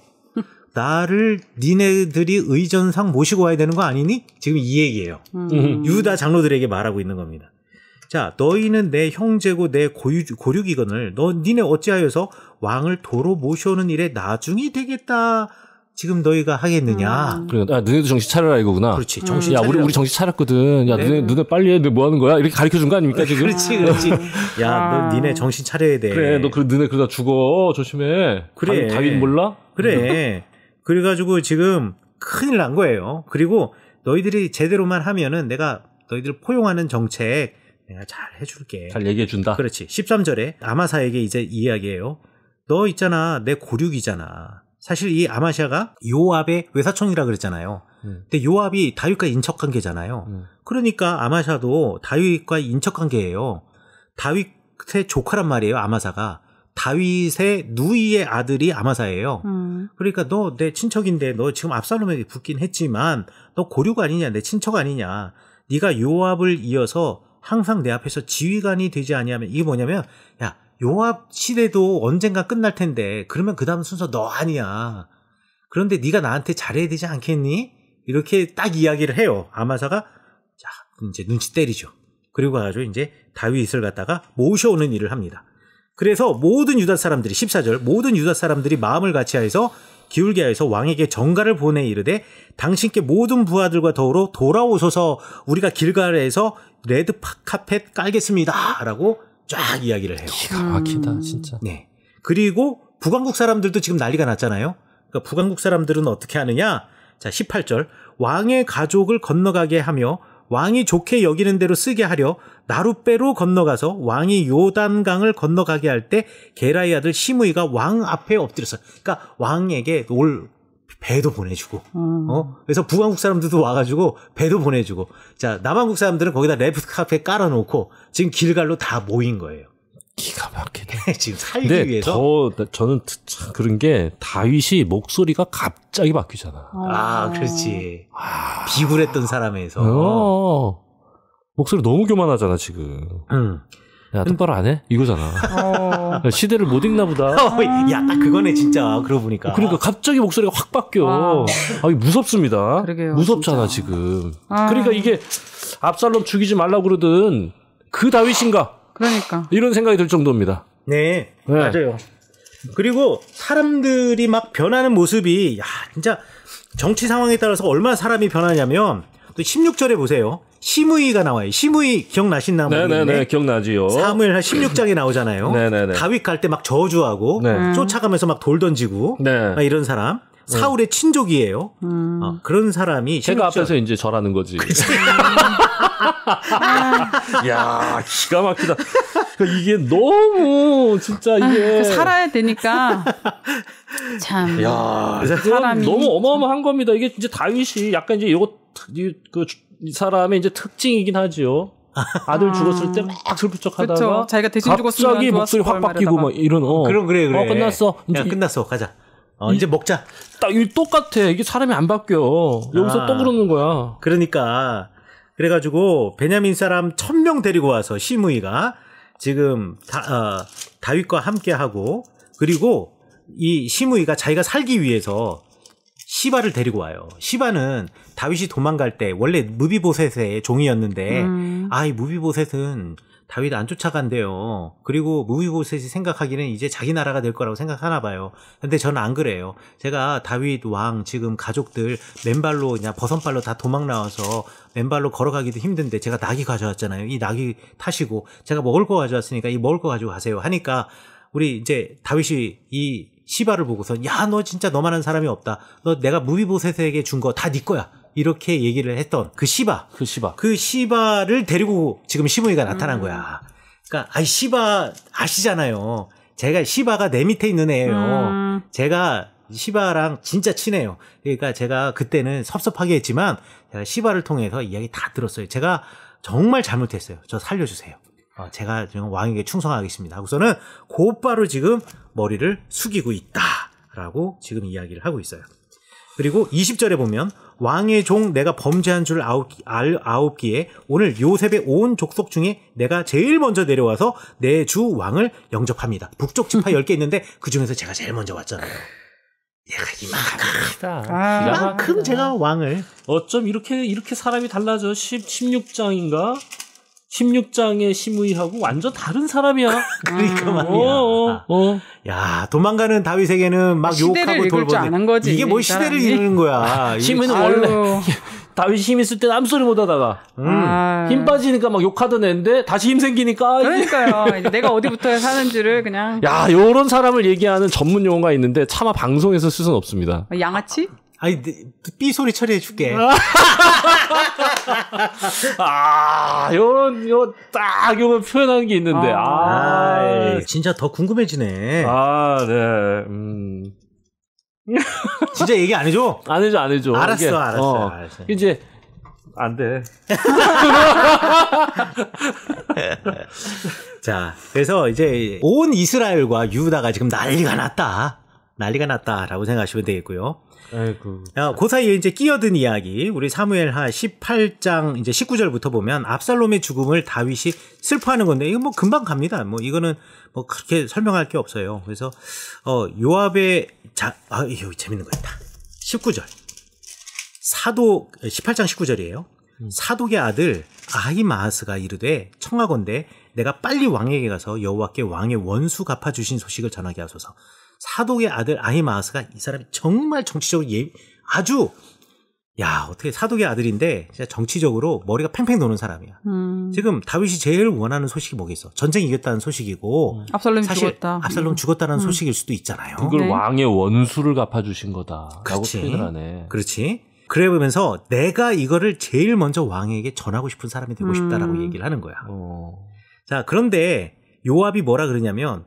A: 나를 니네들이 의전상 모시고 와야 되는 거 아니니? 지금 이 얘기예요. 음. 음. 유다 장로들에게 말하고 있는 겁니다. 자, 너희는 내 형제고 내 고유, 고륙이건을 너 니네 어찌하여서 왕을 도로 모셔오는 일에 나중이 되겠다.
B: 지금 너희가 하겠느냐? 음. 그래, 야, 아, 너네도 정신 차려라 이거구나. 그렇지, 정신. 음. 야, 우리 우리 정신 차렸거든. 야, 네. 너네 너네 빨리 해. 너뭐 하는 거야? 이렇게 가르쳐 준 거 아닙니까 지금? 그렇지, 그렇지. 음. 야, 너 아. 니네 정신
A: 차려야 돼. 그래, 너
B: 그, 너네 그러다 죽어. 조심해. 그래, 아, 다윗 몰라? 그래. 음.
A: 그래가지고 지금 큰일 난 거예요. 그리고 너희들이 제대로만 하면은 내가 너희들 포용하는 정책 내가 잘 해줄게. 잘 얘기해준다. 그렇지. 13절에 아마사에게 이제 이야기해요. 너 있잖아. 내 고륙이잖아. 사실 이 아마샤가 요압의 외사촌이라 그랬잖아요. 음. 근데 요압이 다윗과 인척 관계잖아요. 음. 그러니까 아마샤도 다윗과 인척 관계예요. 다윗의 조카란 말이에요. 아마사가. 다윗의 누이의 아들이 아마사예요. 음. 그러니까 너 내 친척인데 너 지금 압살롬에게 붙긴 했지만 너 고류가 아니냐 내 친척 아니냐 네가 요압을 이어서 항상 내 앞에서 지휘관이 되지 아니하면 이게 뭐냐면 야 요압 시대도 언젠가 끝날 텐데 그러면 그 다음 순서 너 아니야. 그런데 네가 나한테 잘해야 되지 않겠니? 이렇게 딱 이야기를 해요. 아마사가 자 이제 눈치 때리죠. 그리고 가지고 이제 다윗을 갖다가 모셔오는 일을 합니다. 그래서 모든 유다 사람들이 14절 모든 유다 사람들이 마음을 같이하여서 기울게하여서 왕에게 정가를 보내 이르되 당신께 모든 부하들과 더불어 돌아오소서 우리가 길가에서 레드 카펫 깔겠습니다라고 쫙 이야기를 해요. 기가 막히다 음. 진짜. 네. 그리고 북왕국 사람들도 지금 난리가 났잖아요. 그러니까 북왕국 사람들은 어떻게 하느냐? 자, 18절. 왕의 가족을 건너가게 하며 왕이 좋게 여기는 대로 쓰게 하려 나룻배로 건너가서 왕이 요단강을 건너가게 할 때 게라의 아들 시므이가 왕 앞에 엎드렸어요. 그러니까 왕에게 올 배도 보내주고, 음. 어? 그래서 북한국 사람들도 와가지고 배도 보내주고, 자, 남한국 사람들은 거기다 레프트 카페 깔아놓고 지금 길갈로 다 모인 거예요. 기가
B: 막히네. 지금 살기 근데 위해서. 더 저는 그런 게 다윗이 목소리가 갑자기 바뀌잖아. 어. 아, 그렇지. 아... 비굴했던 사람에서. 어. 목소리 너무 교만하잖아 지금. 응. 야 음. 똑바로 안 해? 이거잖아. 어... 시대를 못 읽나 보다. 야딱 그거네 진짜. 그러고 보니까. 어, 그러니까 갑자기 목소리가 확 바뀌어. 아, 무섭습니다. 그러게요, 무섭잖아 진짜. 지금. 아... 그러니까 이게 압살롬 죽이지 말라고 그러든 그 다윗인가 그러니까. 이런 생각이 들 정도입니다. 네. 네. 맞아요. 그리고 사람들이 막 변하는 모습이
A: 야, 진짜 정치 상황에 따라서 얼마나 사람이 변하냐면 또 16절에 보세요. 심의가 나와요. 심의 기억나시나 모네네네 네, 네.
B: 기억나지요.
A: 사무엘 한 16장에 나오잖아요. 네네네. 네, 다윗 갈 때 막 저주하고 네. 쫓아가면서 막 돌 던지고 네. 막 이런 사람. 네. 사울의
B: 친족이에요. 음. 어, 그런 사람이 제가 앞에서 이제 절하는 거지. 야 기가 막히다. 그러니까 이게
C: 너무 진짜 이게 아, 살아야 되니까 참. 야
B: 사람이 너무 어마어마한 겁니다. 이게 이제 다윗이 약간 이제 이거 그 사람의 이제 특징이긴 하지요. 아들 아. 죽었을 때 막 슬프척하다가 자기가 대신 죽었으면 목소리 확 바뀌고 막 이런 어. 그럼 그래 그래 어, 끝났어 야,
A: 끝났어 가자 어, 이제 먹자. 딱 이 똑같아. 이게 사람이 안 바뀌어. 여기서 아, 또 그러는 거야. 그러니까 그래가지고 베냐민 사람 천명 데리고 와서 시무이가 지금 다, 어, 다윗과 함께 하고 그리고 이시무이가 자기가 살기 위해서 시바를 데리고 와요. 시바는 다윗이 도망갈 때 원래 무비보셋의 종이었는데 음. 아이 무비보셋은 다윗 안 쫓아간대요. 그리고 무비보셋이 생각하기는 이제 자기 나라가 될 거라고 생각하나 봐요. 근데 저는 안 그래요. 제가 다윗 왕 지금 가족들 맨발로 그냥 버선발로 다 도망 나와서 맨발로 걸어가기도 힘든데 제가 낙이 가져왔잖아요. 이 낙이 타시고 제가 먹을 거 가져왔으니까 이 먹을 거 가지고 가세요. 하니까 우리 이제 다윗이 이 시바를 보고서 야 너 진짜 너만한 사람이 없다. 너 내가 무비보셋에게 준 거 다 네 거야. 이렇게 얘기를 했던 그 시바. 그 시바. 그 시바를 데리고 지금 시무이가 나타난 음. 거야. 그러니까 아 시바 아시잖아요. 제가 시바가 내 밑에 있는 애예요. 음. 제가 시바랑 진짜 친해요. 그러니까 제가 그때는 섭섭하게 했지만 제가 시바를 통해서 이야기 다 들었어요. 제가 정말 잘못했어요. 저 살려주세요. 어, 제가 지금 왕에게 충성하겠습니다. 우선은 곧바로 지금 머리를 숙이고 있다라고 지금 이야기를 하고 있어요. 그리고 20절에 보면 왕의 종 내가 범죄한 줄 아홉기에 오늘 요셉의 온 족속 중에 내가 제일 먼저 내려와서 내 주 왕을 영접합니다. 북쪽 지파 10개 있는데 그 중에서 제가 제일 먼저 왔잖아요. 내가
B: 이만큼, 아, 이만큼 제가 왕을 어쩜 이렇게 이렇게 사람이 달라져 10, 16장인가 16장의 심의하고 완전 다른 사람이야. 그러니까 음. 말이야.
A: 어, 어, 어. 야 도망가는 다윗에게는 막 욕하고 돌보는 거지. 이게 뭐 시대를 이루는 거야. 심의는 원래
B: 다윗이 힘 있을 때 아무 소리 못 하다가 음. 아. 힘 빠지니까 막 욕하던 애인데 다시 힘 생기니까 그러니까요 이제 내가 어디부터 사는지를
C: 그냥 야
B: 요런 사람을 얘기하는 전문 용어가 있는데 차마 방송에서 쓸 수는 없습니다 양아치? 아니 네, 삐 소리 처리해 줄게. 아. 아, 요런 요딱 요걸 표현하는 게 있는데. 아, 아 진짜 더 궁금해지네. 아, 네. 음. 진짜 얘기 안 해줘? 안 해줘, 안 해줘. 알았어, 이 알았어, 어, 알았어. 이제 안 돼.
A: 자, 그래서 이제 온 이스라엘과 유다가 지금 난리가 났다. 난리가 났다라고 생각하시면 되겠고요. 아이고. 어, 그 사이에 이제 끼어든 이야기 우리 사무엘하 18장 이제 19절부터 보면 압살롬의 죽음을 다윗이 슬퍼하는 건데 이거 뭐 금방 갑니다. 뭐 이거는 뭐 그렇게 설명할 게 없어요. 그래서 어 요압의 자아 이거 재밌는 거 있다. 19절. 사도 18장 19절이에요. 음. 사독의 아들 아히마아스가 이르되 청하건대 내가 빨리 왕에게 가서 여호와께 왕의 원수 갚아 주신 소식을 전하게 하소서. 사독의 아들 아히마아스가 이 사람이 정말 정치적으로 예, 아주 야 어떻게 사독의 아들인데 진짜 정치적으로 머리가 팽팽 도는 사람이야. 음. 지금 다윗이 제일 원하는 소식이 뭐겠어? 전쟁 이겼다는 소식이고 음. 압살롬 죽었다. 압살롬 음. 죽었다는 음. 소식일 수도 있잖아요. 그걸 네. 왕의 원수를 갚아주신 거다라고 그렇지. 을 하네. 그렇지. 그래 보면서 내가 이거를 제일 먼저 왕에게 전하고 싶은 사람이 되고 음. 싶다라고 얘기를 하는 거야. 어. 자 그런데 요압이 뭐라 그러냐면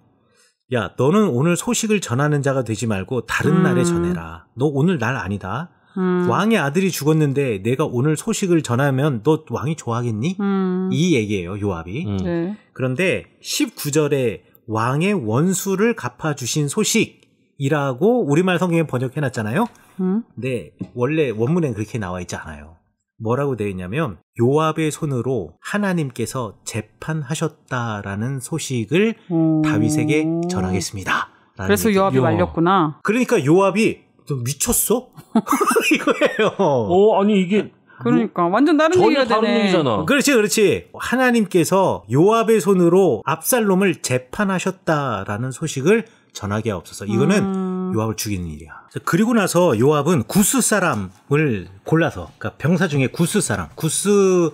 A: 야, 너는 오늘 소식을 전하는 자가 되지 말고 다른 음. 날에 전해라. 너 오늘 날 아니다. 음. 왕의 아들이 죽었는데 내가 오늘 소식을 전하면 너 왕이 좋아하겠니?
C: 음. 이
A: 얘기예요, 요압이. 음. 네. 그런데 19절에 왕의 원수를 갚아 주신 소식이라고 우리말 성경에 번역해 놨잖아요. 음. 근데 원래 원문엔 그렇게 나와 있지 않아요. 뭐라고 되어 있냐면 요압의 손으로 하나님께서 재판하셨다라는 소식을 오. 다윗에게 전하겠습니다. 그래서 얘기. 요압이 요.
C: 말렸구나. 그러니까 요압이 너 미쳤어? 이거예요. 어, 아니 이게 그러니까 뭐 완전 다른 얘기가 다른 되네. 얘기잖아.
A: 그렇지, 그렇지. 하나님께서 요압의 손으로 압살롬을 재판하셨다라는 소식을 전하기에 없어서 이거는 음. 요압을 죽이는 일이야. 그리고 나서 요압은 구스 사람을 골라서 그러니까 병사 중에 구스 사람, 구스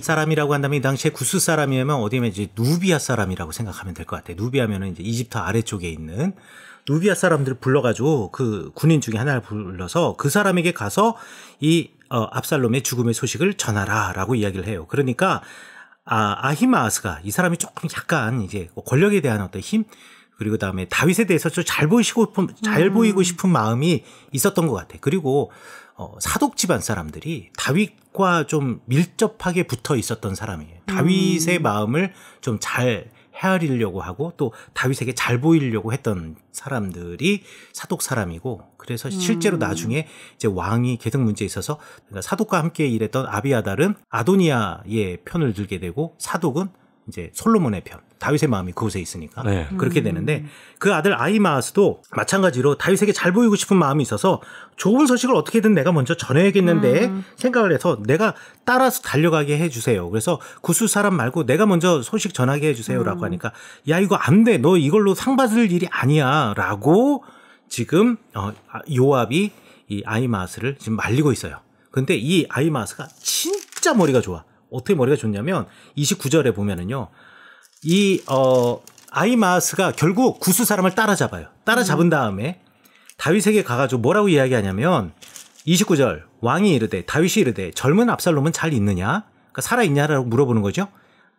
A: 사람이라고 한다면 이 당시에 구스 사람이면 어디면 이제 누비아 사람이라고 생각하면 될 것 같아. 누비아면은 이제 이집트 아래쪽에 있는 누비아 사람들을 불러가지고 그 군인 중에 하나를 불러서 그 사람에게 가서 이 어, 압살롬의 죽음의 소식을 전하라라고 이야기를 해요. 그러니까 아, 아히마아스가 이 사람이 조금 약간 이제 권력에 대한 어떤 힘 그리고 다음에 다윗에 대해서 좀 잘 보이시고 잘 음. 보이고 싶은 마음이 있었던 것 같아. 그리고 어, 사독 집안 사람들이 다윗과 좀 밀접하게 붙어 있었던 사람이에요. 음. 다윗의 음. 마음을 좀 잘 헤아리려고 하고 또 다윗에게 잘 보이려고 했던 사람들이 사독 사람이고 그래서 음. 실제로 음. 나중에 이제 왕이 계승 문제에 있어서 그러니까 사독과 함께 일했던 아비아달은 아도니아의 편을 들게 되고 사독은 이제 솔로몬의 편. 다윗의 마음이 그곳에 있으니까 네. 그렇게 음. 되는데 그 아들 아이마스도 마찬가지로 다윗에게 잘 보이고 싶은 마음이 있어서 좋은 소식을 어떻게든 내가 먼저 전해야겠는데 음. 생각을 해서 내가 따라서 달려가게 해주세요. 그래서 구수 사람 말고 내가 먼저 소식 전하게 해주세요라고 음. 하니까 야 이거 안 돼. 너 이걸로 상 받을 일이 아니야라고 지금 어, 아, 요압이 이 아이마스를 지금 말리고 있어요. 근데 이 아이마스가 진짜 머리가 좋아. 어떻게 머리가 좋냐면 29절에 보면은요. 이어 아이마스가 결국 구스 사람을 따라잡아요. 따라잡은 음. 다음에 다윗에게 가가지고 뭐라고 이야기하냐면 29절 왕이 이르되 다윗이 이르되 젊은 압살롬은 잘 있느냐? 그러니까 살아 있냐라고 물어보는 거죠.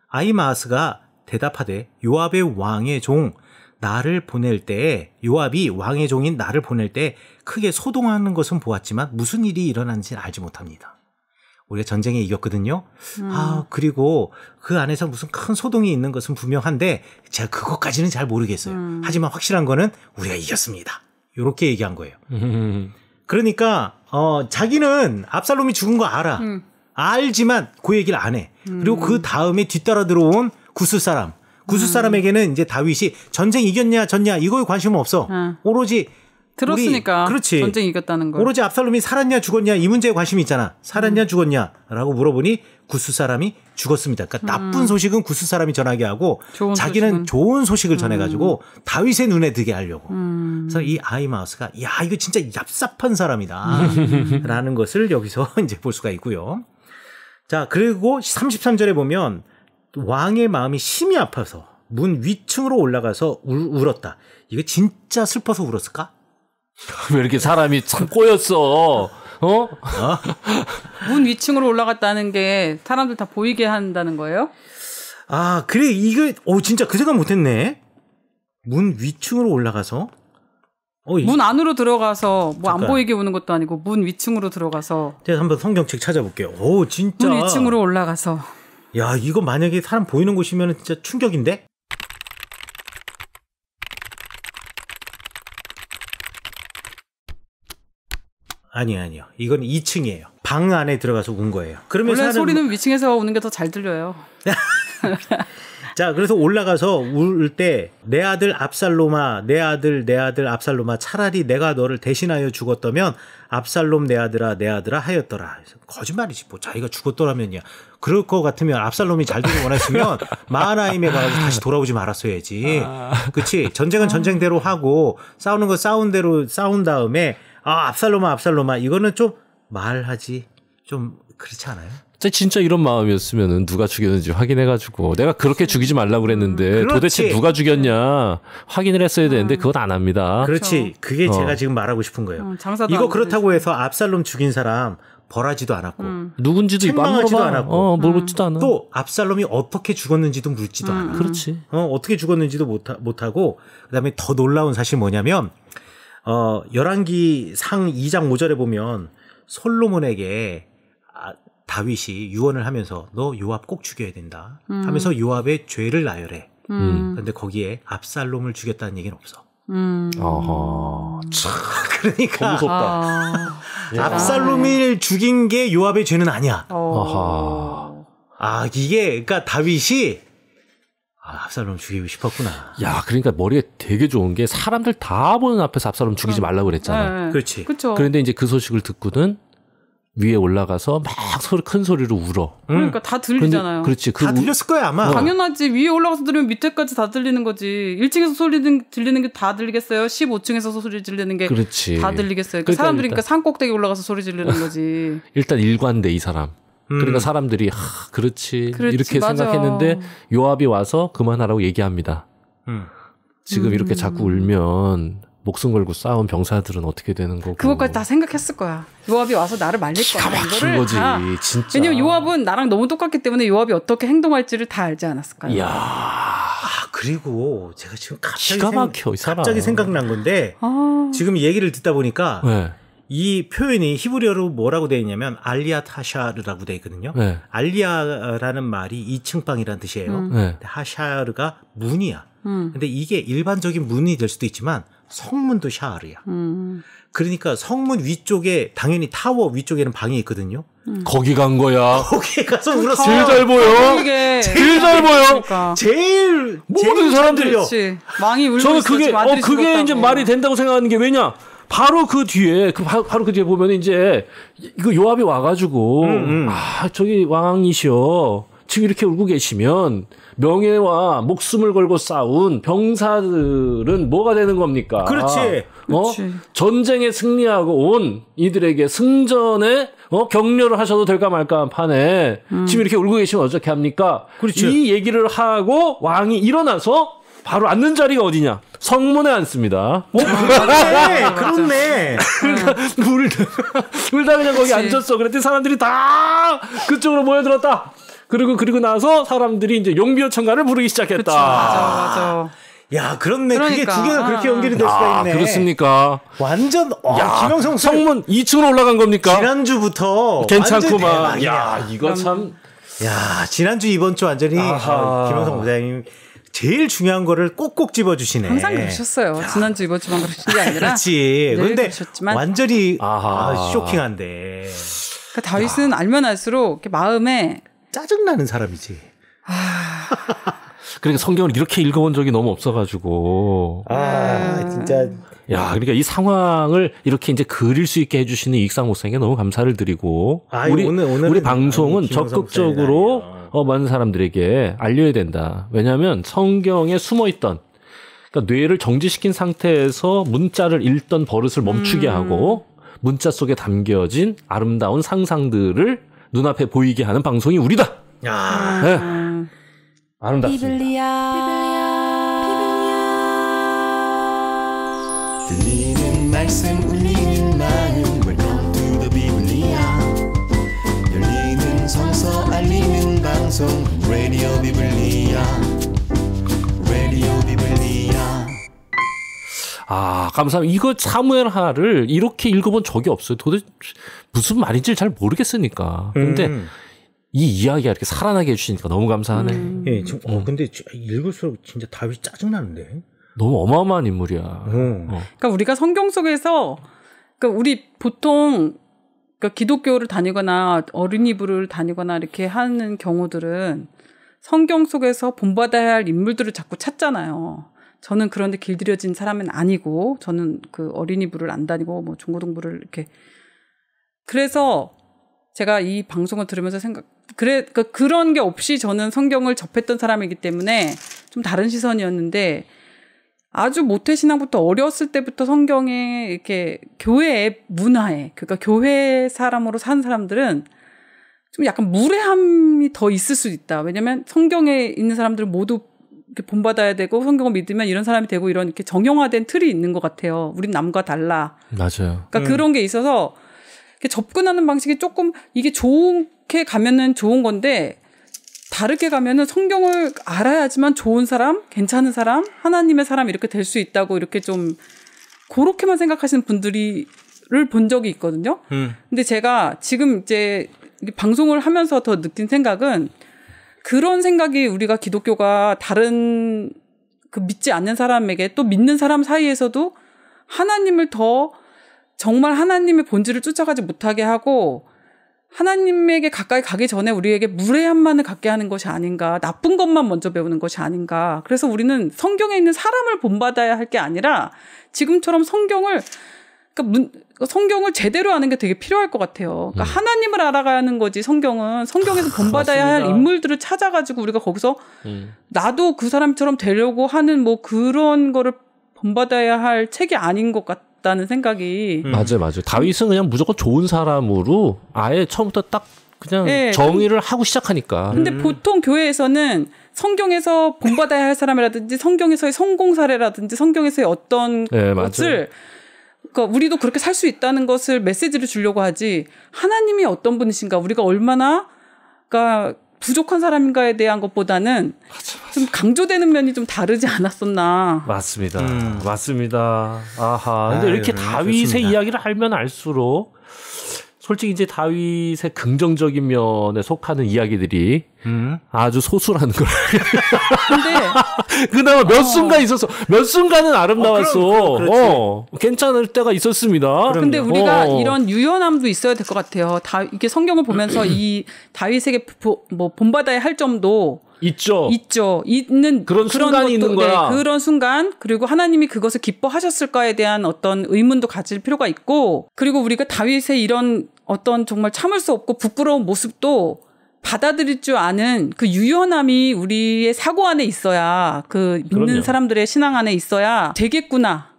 A: 아이마스가 대답하되 요압의 왕의 종 나를 보낼 때 요압이 왕의 종인 나를 보낼 때 크게 소동하는 것은 보았지만 무슨 일이 일어난지 는 알지 못합니다. 우리가 전쟁에 이겼거든요. 음. 아, 그리고 그 안에서 무슨 큰 소동이 있는 것은 분명한데 제가 그것까지는 잘 모르겠어요. 음. 하지만 확실한 거는 우리가 이겼습니다. 요렇게 얘기한 거예요. 음. 그러니까 어 자기는 압살롬이 죽은 거 알아. 음. 알지만 그 얘기를 안 해. 그리고 그 음. 다음에 뒤따라 들어온 구스 사람. 구스 사람에게는 이제 다윗이 전쟁 이겼냐 졌냐 이거에 관심은 없어.
C: 어. 오로지 들었으니까 우리, 그렇지. 전쟁 이겼다는 거. 오로지
A: 압살롬이 살았냐 죽었냐 이 문제에 관심이 있잖아. 살았냐 음. 죽었냐라고 물어보니 구스 사람이 죽었습니다. 그러니까 음. 나쁜 소식은 구스 사람이 전하게 하고 좋은 자기는 소식은. 좋은 소식을 전해 가지고 음. 다윗의 눈에 들게 하려고. 음. 그래서 이 아이마우스가 야 이거 진짜 얍삽한 사람이다라는 음. 것을 여기서 이제 볼 수가 있고요. 자 그리고 33절에 보면 왕의 마음이 심히 아파서 문 위층으로 올라가서
B: 울, 울었다. 이거 진짜 슬퍼서 울었을까? 왜 이렇게 사람이 참 꼬였어? 어?
C: 문 위층으로 올라갔다는 게 사람들 다 보이게 한다는 거예요?
A: 아, 그래, 이거, 오, 진짜 그 생각 못 했네. 문 위층으로 올라가서. 어, 이- 문
C: 안으로 들어가서 뭐 안 보이게 오는 것도 아니고 문 위층으로 들어가서
A: 제가 한번 성경책 찾아볼게요. 오, 진짜. 문 위층으로 올라가서 야, 이거 만약에 사람 보이는 곳이면 진짜 충격인데? 아니요, 아니요. 이건 2층이에요. 방 안에 들어가서 운 거예요. 그러면 원래 소리는
C: 위층에서 우는 게 더 잘 들려요.
A: 자, 그래서 올라가서 울 때 내 아들 압살로마, 내 아들, 내 아들 압살로마 차라리 내가 너를 대신하여 죽었다면 압살롬 내 아들아, 내 아들아 하였더라. 거짓말이지. 뭐 자기가 죽었더라면요 그럴 것 같으면 압살롬이 잘 되길 원했으면 마하나임에 가서 다시 돌아오지 말았어야지. 아. 그치? 전쟁은 전쟁대로 하고 싸우는 거 싸운 대로 싸운 다음에 아 압살롬아 압살롬아 이거는 좀 말하지 좀 그렇지 않아요?
B: 진짜 이런 마음이었으면 누가 죽였는지 확인해가지고 내가 그렇게 죽이지 말라 그랬는데 음, 그렇지. 도대체 누가 죽였냐 확인을 했어야 되는데 그건 안 합니다. 그렇지. 그렇죠. 그게 어. 제가 지금 말하고 싶은
A: 거예요. 어, 이거 그렇다고 해서 압살롬 죽인 사람 벌하지도 않았고 음. 누군지도 책망하지도 않았고 어, 물지도 음. 않아. 또 압살롬이 어떻게 죽었는지도 묻지도 음. 않아. 그렇지. 어, 어떻게 죽었는지도 못 못하고 그다음에 더 놀라운 사실 뭐냐면 어, 11기 상 2장 5절에 보면 솔로몬에게 아, 다윗이 유언을 하면서 너 요압 꼭 죽여야 된다 음. 하면서 요압의 죄를 나열해. 음. 근데 거기에 압살롬을 죽였다는 얘기는 없어. 음. 아하. 참. 그러니까. 무섭다. 아. 압살롬을 죽인 게 요압의 죄는 아니야. 어.
B: 아하. 아, 이게, 그러니까 다윗이 아, 압살롬 죽이고 싶었구나. 야, 그러니까 머리에 되게 좋은 게 사람들 다 보는 앞에서 압살롬 죽이지 아. 말라고 그랬잖아. 네. 그렇지. 그쵸. 그런데 이제 그 소식을 듣고는 위에 올라가서 막 소리 큰 소리로 울어. 그러니까
C: 응. 다 들리잖아요. 그렇지. 그다 들렸을 거야 아마. 어. 당연하지. 위에 올라가서 들으면 밑에까지 다 들리는 거지. 1층에서 소리 들리는 게 다 들리겠어요. 15층에서 소리 들리는 게 다 들리겠어요. 그러니까, 그러니까 사람들이 그러니까 산 꼭대기 올라가서 소리 지르는 거지.
B: 일단 일관돼 이 사람. 그러니까 음. 그러니까 사람들이 하, 그렇지, 그렇지 이렇게 맞아. 생각했는데 요압이 와서 그만하라고 얘기합니다.
C: 음. 지금 이렇게 음. 자꾸
B: 울면 목숨 걸고 싸운 병사들은 어떻게 되는 거고
C: 그것까지 다 생각했을 거야. 요압이 와서 나를 말릴 거야. 이거를 거지, 다. 진짜. 왜냐면 요압은 나랑 너무 똑같기 때문에 요압이 어떻게 행동할지를 다 알지 않았을까요? 야
A: 아, 그리고 제가 지금 갑자기 막혀, 생, 갑자기 생각난 건데 아. 지금 얘기를 듣다 보니까 네. 이 표현이 히브리어로 뭐라고 되어 있냐면 알리아 타샤르라고 되어 있거든요. 네. 알리아라는 말이 2층 방이라는 뜻이에요. 음. 네. 하샤르가 문이야. 음. 근데 이게 일반적인 문이 될 수도 있지만 성문도 샤르야. 음. 그러니까 성문 위쪽에 당연히 타워 위쪽에는 방이 있거든요. 음. 거기 간 거야. 거기 가서 울었어. 제일 잘
C: 보여. 이게 제일 잘 보여. 그러니까. 제일
B: 모든 사람들이요. 왕이 울고 저는 그게 어 그게 이제 말이 된다고 생각하는 게 왜냐? 바로 그 뒤에 그 바, 로그 뒤에 보면 이제 이거 그 요압이 와가지고 음, 음. 아 저기 왕이시여 지금 이렇게 울고 계시면 명예와 목숨을 걸고 싸운 병사들은 뭐가 되는 겁니까? 그렇지. 어? 전쟁에 승리하고 온 이들에게 승전에 어? 격려를 하셔도 될까 말까 한 판에 음. 지금 이렇게 울고 계시면 어떻게 합니까? 그렇지. 이 얘기를 하고 왕이 일어나서 바로 앉는 자리가 어디냐? 성문에 앉습니다. 오, 어, 맞네. 그렇네. 그러니까 울다, 음. 그냥 거기 그치. 앉았어. 그랬더니 사람들이 다 그쪽으로 모여들었다. 그리고 그리고 나서 사람들이 이제 용비어 청가를 부르기 시작했다. 그치, 맞아, 맞아. 아. 야, 그렇네. 그러니까. 그게 두 개가 그렇게 아. 연결이 될 아, 수가 있네. 그렇습니까? 완전 와, 야, 김영성 성문 2층으로 올라간 겁니까? 지난주부터 괜찮구만. 야, 이거 참. 야,
A: 지난주 이번 주 완전히 아 김영성 부장님 제일 중요한 거를 꼭꼭 집어주시네. 항상 그러셨어요.
C: 지난주 이번 주만 그러신 게 아니라. 그렇지. 그런데 그러셨지만.
A: 완전히 아,
C: 쇼킹한데. 그러니까 다윗은 야. 알면 알수록 이렇게 마음에 짜증나는 사람이지. 아.
B: 그러니까 성경을 이렇게 읽어본 적이 너무 없어가지고. 아, 아, 진짜. 야, 그러니까 이 상황을 이렇게 이제 그릴 수 있게 해주시는 익상 목사님께 너무 감사를 드리고. 아, 우리 오늘, 오늘 우리 방송은 적극적으로. 어, 많은 사람들에게 알려야 된다. 왜냐하면 성경에 숨어 있던 그러니까 뇌를 정지시킨 상태에서 문자를 읽던 버릇을 멈추게 음. 하고 문자 속에 담겨진 아름다운 상상들을 눈앞에 보이게 하는 방송이 우리다. 야. 네. 아, 아름답습니다. 비블리아. 비블리아. 비블리아.
A: 방송 라디오 비블리야 라디오 비블리야
B: 아 감사합니다 이거 사무엘하를 이렇게 읽어본 적이 없어요 도대체 무슨 말인지 잘 모르겠으니까 근데 음. 이 이야기가 이렇게 살아나게 해주시니까 너무 감사하네 음. 예, 지금, 어, 음. 근데 읽을수록 진짜 답이 짜증나는데 너무 어마어마한 인물이야 음. 어.
C: 그러니까 우리가 성경 속에서 그러니까 우리 보통 그러니까 기독교를 다니거나 어린이부를 다니거나 이렇게 하는 경우들은 성경 속에서 본받아야 할 인물들을 자꾸 찾잖아요. 저는 그런데 길들여진 사람은 아니고 저는 그 어린이부를 안 다니고 뭐 중고등부를 이렇게 그래서 제가 이 방송을 들으면서 생각 그래 그러니까 그런 게 없이 저는 성경을 접했던 사람이기 때문에 좀 다른 시선이었는데 아주 모태 신앙부터 어렸을 때부터 성경에 이렇게 교회의 문화에 그러니까 교회 사람으로 산 사람들은 좀 약간 무례함이 더 있을 수 있다. 왜냐면 성경에 있는 사람들은 모두 이렇게 본받아야 되고 성경을 믿으면 이런 사람이 되고 이런 이렇게 정형화된 틀이 있는 것 같아요. 우린 남과 달라. 맞아요. 그러니까 음. 그런 게 있어서 접근하는 방식이 조금 이게 좋게 가면은 좋은 건데 다르게 가면은 성경을 알아야지만 좋은 사람, 괜찮은 사람, 하나님의 사람 이렇게 될 수 있다고 이렇게 좀 그렇게만 생각하시는 분들이 를본 적이 있거든요. 음. 근데 제가 지금 이제 방송을 하면서 더 느낀 생각은 그런 생각이 우리가 기독교가 다른 그 믿지 않는 사람에게 또 믿는 사람 사이에서도 하나님을 더 정말 하나님의 본질을 쫓아가지 못하게 하고 하나님에게 가까이 가기 전에 우리에게 무례함만을 갖게 하는 것이 아닌가, 나쁜 것만 먼저 배우는 것이 아닌가. 그래서 우리는 성경에 있는 사람을 본받아야 할 게 아니라 지금처럼 성경을 그러니까 문, 성경을 제대로 아는 게 되게 필요할 것 같아요. 그러니까 음. 하나님을 알아가는 거지 성경은 성경에서 아, 본받아야 할 인물들을 찾아가지고 우리가 거기서 음. 나도 그 사람처럼 되려고 하는 뭐 그런 거를 본받아야 할 책이 아닌 것 같아. 없다는 생각이 음. 맞아요,
B: 맞아요. 다윗은 그냥 무조건 좋은 사람으로 아예 처음부터 딱 그냥 네, 정의를 하고 시작하니까. 근데 음.
C: 보통 교회에서는 성경에서 본받아야 할 사람이라든지 성경에서의 성공 사례라든지 성경에서의 어떤 네, 것을 그니까 우리도 그렇게 살 수 있다는 것을 메시지를 주려고 하지 하나님이 어떤 분이신가 우리가 얼마나 그니까 부족한 사람인가에 대한 것보다는 맞아, 맞아. 좀 강조되는 면이 좀 다르지 않았었나. 맞습니다.
B: 음. 맞습니다. 아하. 근데 아, 이렇게 네, 다윗의 좋습니다. 이야기를 알면 알수록 솔직히 이제 다윗의 긍정적인 면에 속하는 이야기들이 음. 아주 소수라는 걸. 근데 그나마 몇 어. 순간 있었어. 몇 순간은 아름다웠어. 어, 그럼, 그럼, 어 괜찮을 때가 있었습니다. 그럼 근데 우리가 어. 이런
C: 유연함도 있어야 될 것 같아요. 다 이게 성경을 보면서 이 다윗에게 보, 뭐 본받아야 할 점도 있죠. 있죠. 있는 그런, 그런 순간이 것도, 있는 거야. 네, 그런 순간 그리고 하나님이 그것을 기뻐하셨을까에 대한 어떤 의문도 가질 필요가 있고 그리고 우리가 다윗의 이런 어떤 정말 참을 수 없고 부끄러운 모습도 받아들일 줄 아는 그 유연함이 우리의 사고 안에 있어야 그 믿는 그럼요. 사람들의 신앙 안에 있어야 되겠구나.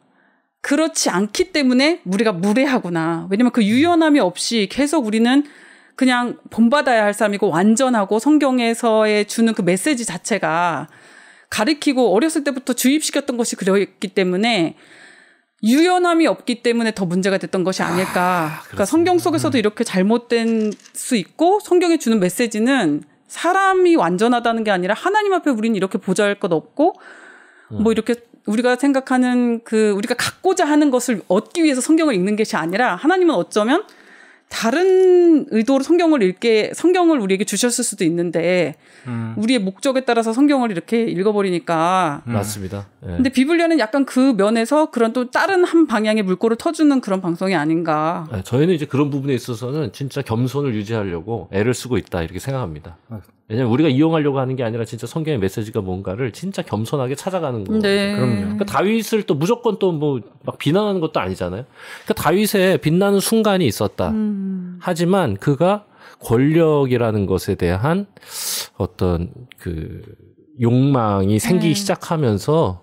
C: 그렇지 않기 때문에 우리가 무례하구나. 왜냐면 그 유연함이 없이 계속 우리는 그냥 본받아야 할 사람이고 완전하고 성경에서의 주는 그 메시지 자체가 가르키고 어렸을 때부터 주입시켰던 것이 그랬기 때문에 유연함이 없기 때문에 더 문제가 됐던 것이 아닐까. 아, 그러니까 성경 속에서도 음. 이렇게 잘못된 수 있고 성경에 주는 메시지는 사람이 완전하다는 게 아니라 하나님 앞에 우리는 이렇게 보잘 것 없고 뭐 음. 이렇게 우리가 생각하는 그 우리가 갖고자 하는 것을 얻기 위해서 성경을 읽는 것이 아니라 하나님은 어쩌면 다른 의도로 성경을 읽게 성경을 우리에게 주셨을 수도 있는데 음. 우리의 목적에 따라서 성경을 이렇게 읽어버리니까 음.
B: 맞습니다. 예. 근데
C: 비블리아는 약간 그 면에서 그런 또 다른 한 방향의 물꼬를 터주는 그런 방송이 아닌가.
B: 예, 저희는 이제 그런 부분에 있어서는 진짜 겸손을 유지하려고 애를 쓰고 있다 이렇게 생각합니다. 아. 왜냐면 우리가 이용하려고 하는 게 아니라 진짜 성경의 메시지가 뭔가를 진짜 겸손하게 찾아가는 거예요. 네. 그럼요. 그러니까 다윗을 또 무조건 또 뭐 막 비난하는 것도 아니잖아요. 그러니까 다윗의 빛나는 순간이 있었다. 음. 음. 하지만 그가 권력이라는 것에 대한 어떤 그 욕망이 생기기 네. 시작하면서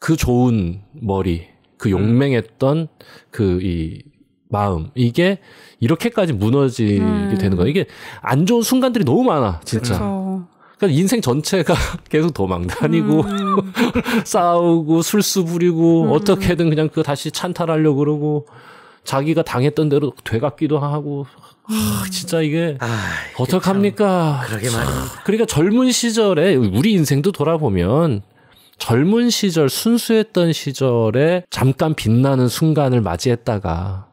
B: 그 좋은 머리, 그 음. 용맹했던 그 이 마음 이게 이렇게까지 무너지게 음. 되는 거예요. 이게 안 좋은 순간들이 너무 많아, 진짜. 그렇죠. 그러니까 인생 전체가 계속 도망다니고 음. 싸우고 술수 부리고 음. 어떻게든 그냥 그거 다시 찬탈하려고 그러고 자기가 당했던 대로 돼갔기도 하고 아, 진짜 이게 아, 어떡합니까? 그러게 말이야. 그러니까 젊은 시절에 우리 인생도 돌아보면 젊은 시절 순수했던 시절에 잠깐 빛나는 순간을 맞이했다가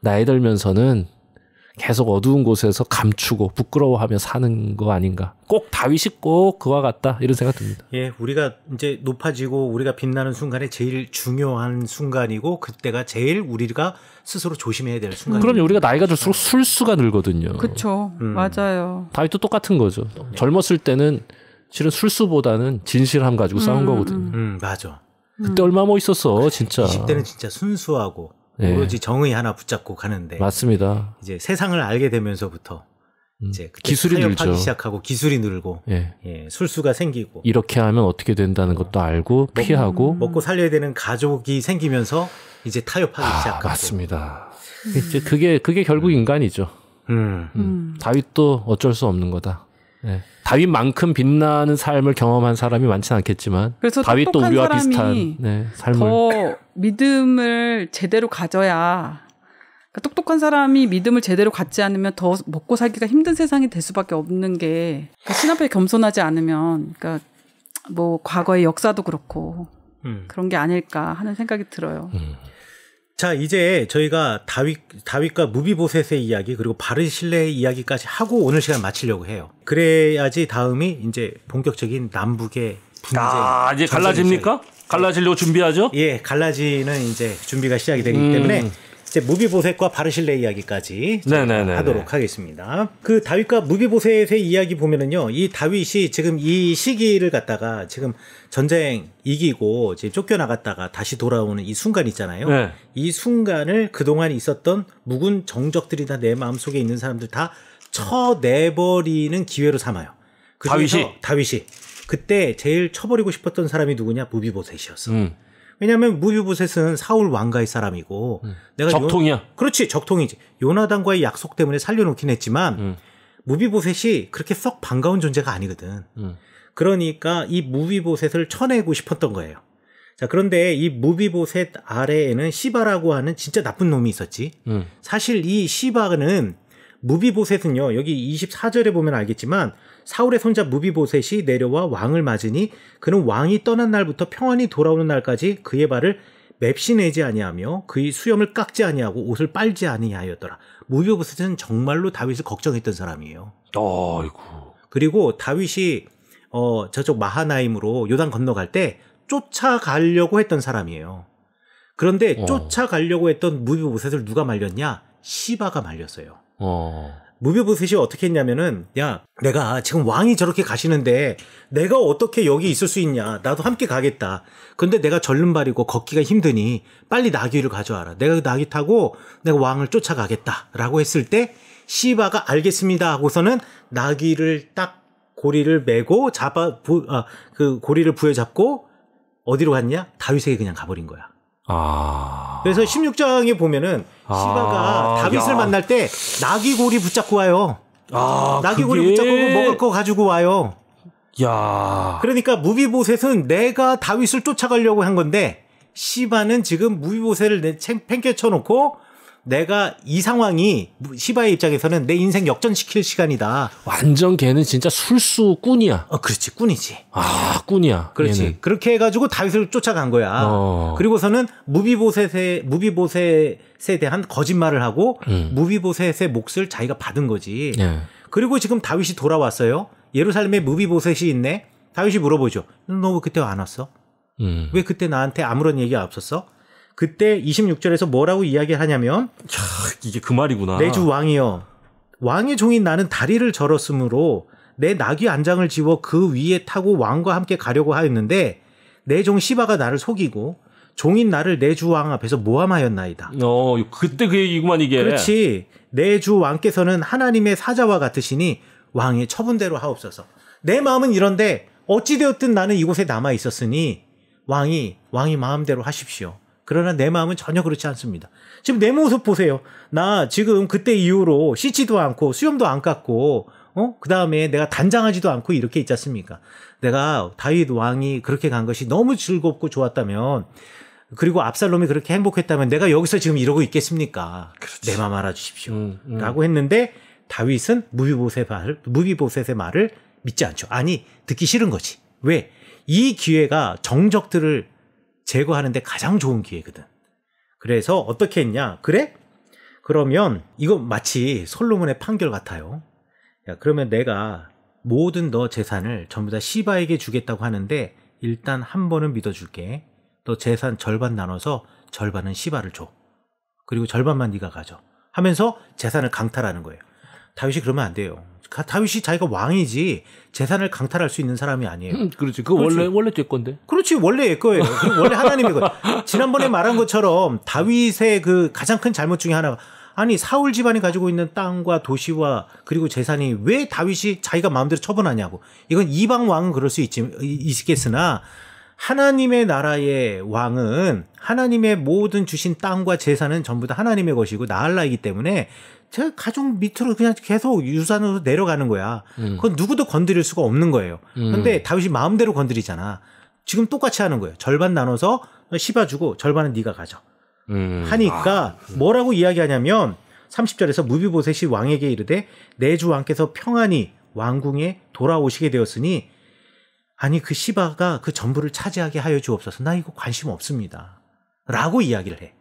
B: 나이 들면서는 계속 어두운 곳에서 감추고 부끄러워하며 사는 거 아닌가. 꼭 다윗이 꼭 그와 같다. 이런 생각 듭니다.
A: 예, 우리가 이제 높아지고 우리가 빛나는 순간에 제일 중요한 순간이고 그때가 제일 우리가 스스로 조심해야 될 순간. 그럼요.
B: 우리가 나이가 들수록 네. 술수가 늘거든요.
C: 그렇죠. 음. 맞아요.
B: 다윗도 똑같은 거죠. 네. 젊었을 때는 실은 술수보다는 진실함 가지고 음. 싸운 거거든요. 음, 맞아. 그때 음. 얼마 멋있었어, 뭐 진짜. 20대는
A: 진짜 순수하고 예. 오로지 정의 하나 붙잡고 가는데
B: 맞습니다.
A: 이제 세상을 알게 되면서부터 음. 이제 기술이 늘죠. 시작하고 기술이
B: 늘고 예. 예. 술수가 생기고 이렇게 하면 어떻게 된다는 것도 알고 먹, 피하고 먹고 살려야 되는 가족이 생기면서 이제 타협하기 아, 시작하고 맞습니다. 음. 이제 그게 그게 결국 인간이죠. 음. 음. 음. 다윗도 어쩔 수 없는 거다. 네. 다윗만큼 빛나는 삶을 경험한 사람이 많지는 않겠지만 그래서 다윗도 우리와 비슷한 네, 삶을
C: 더 믿음을 제대로 가져야 그러니까 똑똑한 사람이 믿음을 제대로 갖지 않으면 더 먹고 살기가 힘든 세상이 될 수밖에 없는 게 그러니까 신 앞에 겸손하지 않으면 그러니까 뭐 과거의 역사도 그렇고 음. 그런 게 아닐까 하는 생각이 들어요. 음.
A: 자, 이제 저희가 다윗, 다윗과 무비보셋의 이야기, 그리고 바르실레의 이야기까지 하고 오늘 시간 마치려고 해요. 그래야지 다음이 이제 본격적인 남북의
B: 분쟁. 아, 이제 갈라집니까? 갈라질려고
A: 준비하죠? 예, 갈라지는 이제 준비가 시작이 되기 음. 때문에 이제 무비보셋과 바르실레 이야기까지 네네네네. 하도록 하겠습니다. 그 다윗과 무비보셋의 이야기 보면은요, 이 다윗이 지금 이 시기를 갖다가 지금 전쟁 이기고 지금 쫓겨나갔다가 다시 돌아오는 이 순간 있잖아요. 네. 이 순간을 그동안 있었던 묵은 정적들이 다 내 마음 속에 있는 사람들 다 쳐내버리는 기회로 삼아요. 그 다윗이 다윗이 그때 제일 쳐버리고 싶었던 사람이 누구냐 무비보셋이었어. 음. 왜냐하면 무비보셋은 사울 왕가의 사람이고 음. 내가 적통이야. 요, 그렇지 적통이지. 요나단과의 약속 때문에 살려놓긴 했지만 음. 무비보셋이 그렇게 썩 반가운 존재가 아니거든. 음. 그러니까 이 무비보셋을 쳐내고 싶었던 거예요. 자 그런데 이 무비보셋 아래에는 시바라고 하는 진짜 나쁜 놈이 있었지. 음. 사실 이 시바는 무비보셋은요. 여기 24절에 보면 알겠지만 사울의 손자 무비보셋이 내려와 왕을 맞으니 그는 왕이 떠난 날부터 평안히 돌아오는 날까지 그의 발을 맵시내지 아니하며 그의 수염을 깎지 아니하고 옷을 빨지 아니하였더라. 무비보셋은 정말로 다윗을 걱정했던 사람이에요. 아이고. 그리고 다윗이 어 저쪽 마하나임으로 요단 건너갈 때 쫓아가려고 했던 사람이에요. 그런데 어. 쫓아가려고 했던 무비보셋을 누가 말렸냐? 시바가 말렸어요. 어. 무비부셋이 어떻게 했냐면은 야 내가 지금 왕이 저렇게 가시는데 내가 어떻게 여기 있을 수 있냐 나도 함께 가겠다 근데 내가 절름발이고 걷기가 힘드니 빨리 나귀를 가져와라 내가 그 나귀 타고 내가 왕을 쫓아가겠다라고 했을 때 시바가 알겠습니다 하고서는 나귀를 딱 고리를 메고 잡아 부, 아, 그 고리를 부여잡고 어디로 갔냐 다윗에게 그냥 가버린 거야
B: 아...
A: 그래서 16장에 보면은
B: 시바가 아, 다윗을
A: 야. 만날 때 나귀고리 붙잡고 와요. 아, 나귀고리 그게... 붙잡고 먹을 거 가지고 와요. 야. 그러니까 무비보셋은 내가 다윗을 쫓아가려고 한 건데 시바는 지금 무비보셋을 팽개쳐 놓고 내가 이 상황이 시바의 입장에서는 내 인생 역전시킬 시간이다. 완전 걔는 진짜 술수꾼이야. 어, 그렇지. 꾼이지. 아, 꾼이야. 그렇지. 얘는. 그렇게 해가지고 다윗을 쫓아간 거야. 어. 그리고서는 무비보셋의, 무비보셋 셋에 대한 거짓말을 하고 음. 무비보셋의 몫을 자기가 받은 거지. 네. 그리고 지금 다윗이 돌아왔어요. 예루살렘에 무비보셋이 있네. 다윗이 물어보죠. 너왜 그때 안 왔어? 음. 왜 그때 나한테 아무런 얘기가 없었어? 그때 26절에서 뭐라고 이야기를 하냐면 차,
B: 이게 그 말이구나. 내 주
A: 왕이여 왕의 종인 나는 다리를 절었으므로 내 나귀 안장을 지워 그 위에 타고 왕과 함께 가려고 하였는데 내 종 시바가 나를 속이고 종인 나를 내 주 왕 앞에서 모함하였나이다. 어,
B: 그때 그 얘기구만 이게. 그렇지.
A: 내 주 왕께서는 하나님의 사자와 같으시니 왕의 처분대로 하옵소서. 내 마음은 이런데 어찌되었든 나는 이곳에 남아 있었으니 왕이 왕이 마음대로 하십시오. 그러나 내 마음은 전혀 그렇지 않습니다. 지금 내 모습 보세요. 나 지금 그때 이후로 씻지도 않고 수염도 안 깎고 어? 그다음에 내가 단장하지도 않고 이렇게 있지 않습니까? 내가 다윗 왕이 그렇게 간 것이 너무 즐겁고 좋았다면 그리고 압살롬이 그렇게 행복했다면 내가 여기서 지금 이러고 있겠습니까? 그렇지. 내 마음 알아주십시오. 음, 음. 라고 했는데 다윗은 무비보셋의 말을, 무비보셋의 말을 믿지 않죠. 아니, 듣기 싫은 거지. 왜? 이 기회가 정적들을 제거하는데 가장 좋은 기회거든. 그래서 어떻게 했냐? 그래? 그러면 이거 마치 솔로몬의 판결 같아요. 야, 그러면 내가 모든 너 재산을 전부 다 시바에게 주겠다고 하는데 일단 한 번은 믿어줄게. 너 재산 절반 나눠서 절반은 시바를 줘. 그리고 절반만 네가 가져. 하면서 재산을 강탈하는 거예요. 다윗이 그러면 안 돼요. 다윗이 자기가 왕이지 재산을 강탈할 수 있는 사람이 아니에요. 음, 그렇지. 그 원래
B: 원래 제 건데.
A: 그렇지. 원래 얘 거예요. 원래 하나님의 거예요. 지난번에 말한 것처럼 다윗의 그 가장 큰 잘못 중에 하나가 아니 사울 집안이 가지고 있는 땅과 도시와 그리고 재산이 왜 다윗이 자기가 마음대로 처분하냐고. 이건 이방 왕은 그럴 수 있지 있겠으나 하나님의 나라의 왕은 하나님의 모든 주신 땅과 재산은 전부 다 하나님의 것이고 나할라이기 때문에 제 가족 밑으로 그냥 계속 유산으로 내려가는 거야. 음. 그건 누구도 건드릴 수가 없는 거예요. 음. 근데 다윗이 마음대로 건드리잖아. 지금 똑같이 하는 거예요. 절반 나눠서 씹어주고 절반은 네가 가져. 음. 하니까 아. 뭐라고 이야기하냐면 30절에서 무비보셋이 왕에게 이르되 내주 왕께서 평안히 왕궁에 돌아오시게 되었으니 아니 그 시바가 그 전부를 차지하게 하여 주옵소서. 나 이거 관심 없습니다. 라고 이야기를 해.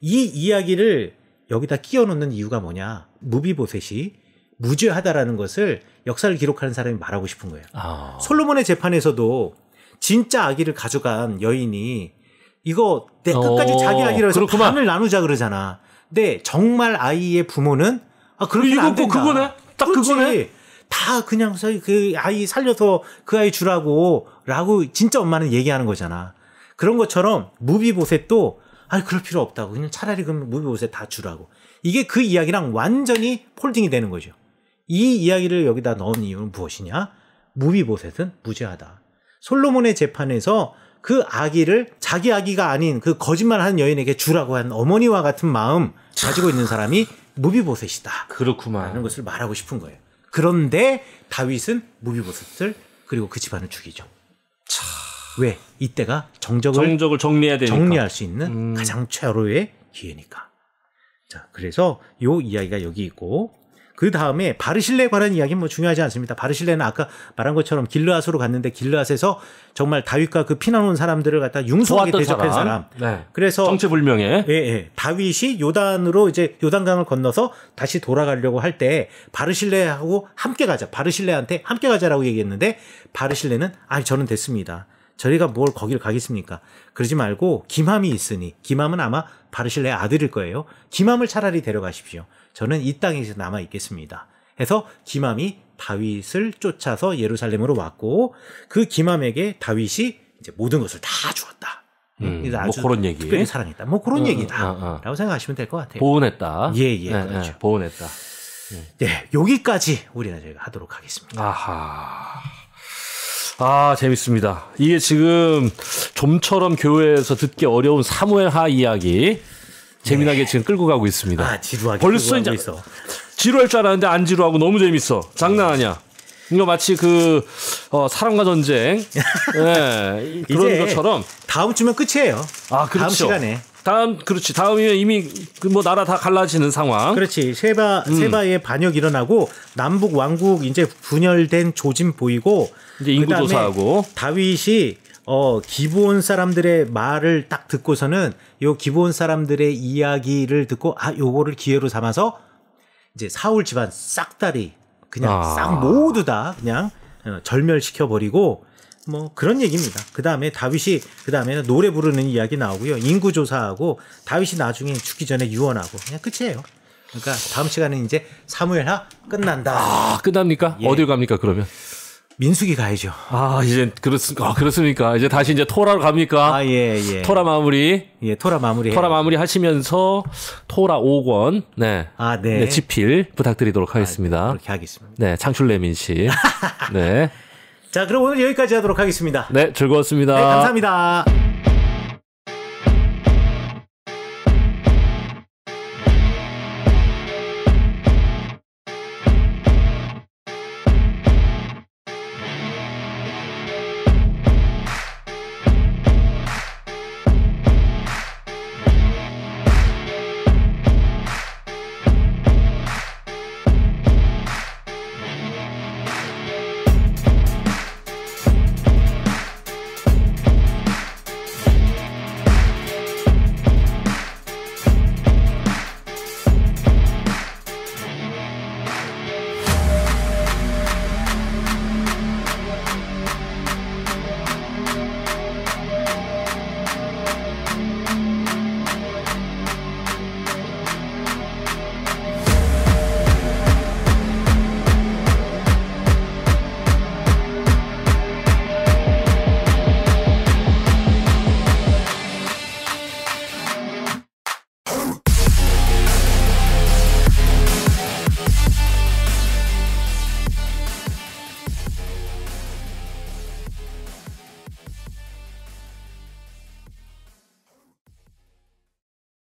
A: 이 이야기를 여기다 끼워 놓는 이유가 뭐냐? 무비보셋이 무죄하다라는 것을 역사를 기록하는 사람이 말하고 싶은 거예요. 아. 솔로몬의 재판에서도 진짜 아기를 가져간 여인이 이거 내 끝까지 어, 자기 아기라 해서 그렇구만. 반을 나누자 그러잖아. 근데 정말 아이의 부모는 아 그렇게 안 된다. 그거네. 딱 그렇지. 그거네. 다 그냥 그 아이 살려서 그 아이 주라고라고 진짜 엄마는 얘기하는 거잖아. 그런 것처럼 무비보셋도 아 그럴 필요 없다고 그냥 차라리 그럼 무비보셋 다 주라고. 이게 그 이야기랑 완전히 폴딩이 되는 거죠. 이 이야기를 여기다 넣은 이유는 무엇이냐? 무비보셋은 무죄하다. 솔로몬의 재판에서 그 아기를 자기 아기가 아닌 그 거짓말하는 여인에게 주라고 한 어머니와 같은 마음 가지고 있는 사람이 무비보셋이다. 그렇구만. 라는 것을 말하고 싶은 거예요. 그런데 다윗은 무비보셋을 그리고 그 집안을 죽이죠. 차... 왜? 이때가 정적을, 정적을 정리해야 되니까. 정리할 수 있는 음... 가장 최후의 기회니까. 자, 그래서 요 이야기가 여기 있고 그 다음에 바르실레에 관한 이야기는 뭐 중요하지 않습니다. 바르실레는 아까 말한 것처럼 길르앗으로 갔는데 길르앗에서 정말 다윗과 그 피난 온 사람들을 갖다 융성하게 대접한 사람.
B: 사람. 네. 그래서 정체불명의. 예, 예.
A: 다윗이 요단으로 이제 요단강을 건너서 다시 돌아가려고 할 때 바르실레하고 함께 가자. 바르실레한테 함께 가자라고 얘기했는데 바르실레는 아니 저는 됐습니다. 저희가 뭘 거길 가겠습니까? 그러지 말고 김함이 있으니 김함은 아마 바르실레의 아들일 거예요. 김함을 차라리 데려가십시오. 저는 이 땅에서 남아 있겠습니다. 해서 기맘이 다윗을 쫓아서 예루살렘으로 왔고 그 기맘에게 다윗이 이제 모든 것을 다 주었다. 음, 예, 뭐 그런 얘기. 특별히 사랑했다. 뭐 그런 어, 음, 음, 얘기다라고 아, 아. 생각하시면 될 것 같아요. 보온했다. 예예 예, 네, 네 그렇죠. 네, 보온했다. 네.
B: 예. 네 예, 여기까지
A: 우리는 저희가 하도록 하겠습니다.
B: 아하. 아 재밌습니다. 이게 지금 좀처럼 교회에서 듣기 어려운 사무엘 하 이야기. 재미나게 네. 지금 끌고 가고 있습니다. 아, 지루하게 벌써 이제 있어. 지루할 줄 알았는데 안 지루하고 너무 재밌어. 장난 아니야. 이거 마치 그 어, 사랑과 전쟁 네, 그런 것처럼 다음 주면 끝이에요. 아 그렇죠. 다음 시간에 다음 그렇지 다음이면 이미 그 뭐 나라 다 갈라지는 상황. 그렇지
A: 세바 음. 세바의 반역 일어나고 남북 왕국 이제 분열된 조짐 보이고 이제 인구 조사하고 다윗이 어, 기본 사람들의 말을 딱 듣고서는 요 기본 사람들의 이야기를 듣고 아, 요거를 기회로 삼아서 이제 사울 집안 싹다리 그냥 아. 싹 모두 다 그냥 어, 절멸시켜 버리고 뭐 그런 얘기입니다. 그 다음에 다윗이 그 다음에는 노래 부르는 이야기 나오고요. 인구 조사하고 다윗이 나중에 죽기 전에 유언하고 그냥 끝이에요. 그러니까 다음 시간에 이제 사무엘하 끝난다. 아,
B: 끝납니까? 예. 어딜 갑니까 그러면? 민숙이 가야죠. 아, 이제 그렇습니까? 아, 어, 그렇습니까? 이제 다시 이제 토라로 갑니까? 아, 예, 예. 토라 마무리. 예, 토라 마무리. 토라 마무리 하시면서 토라 5권. 네. 아, 네. 네 지필 부탁드리도록 하겠습니다. 아, 네, 그렇게 하겠습니다. 네, 창출레민 씨. 네.
A: 자, 그럼 오늘 여기까지 하도록 하겠습니다.
B: 네, 즐거웠습니다. 네,
A: 감사합니다.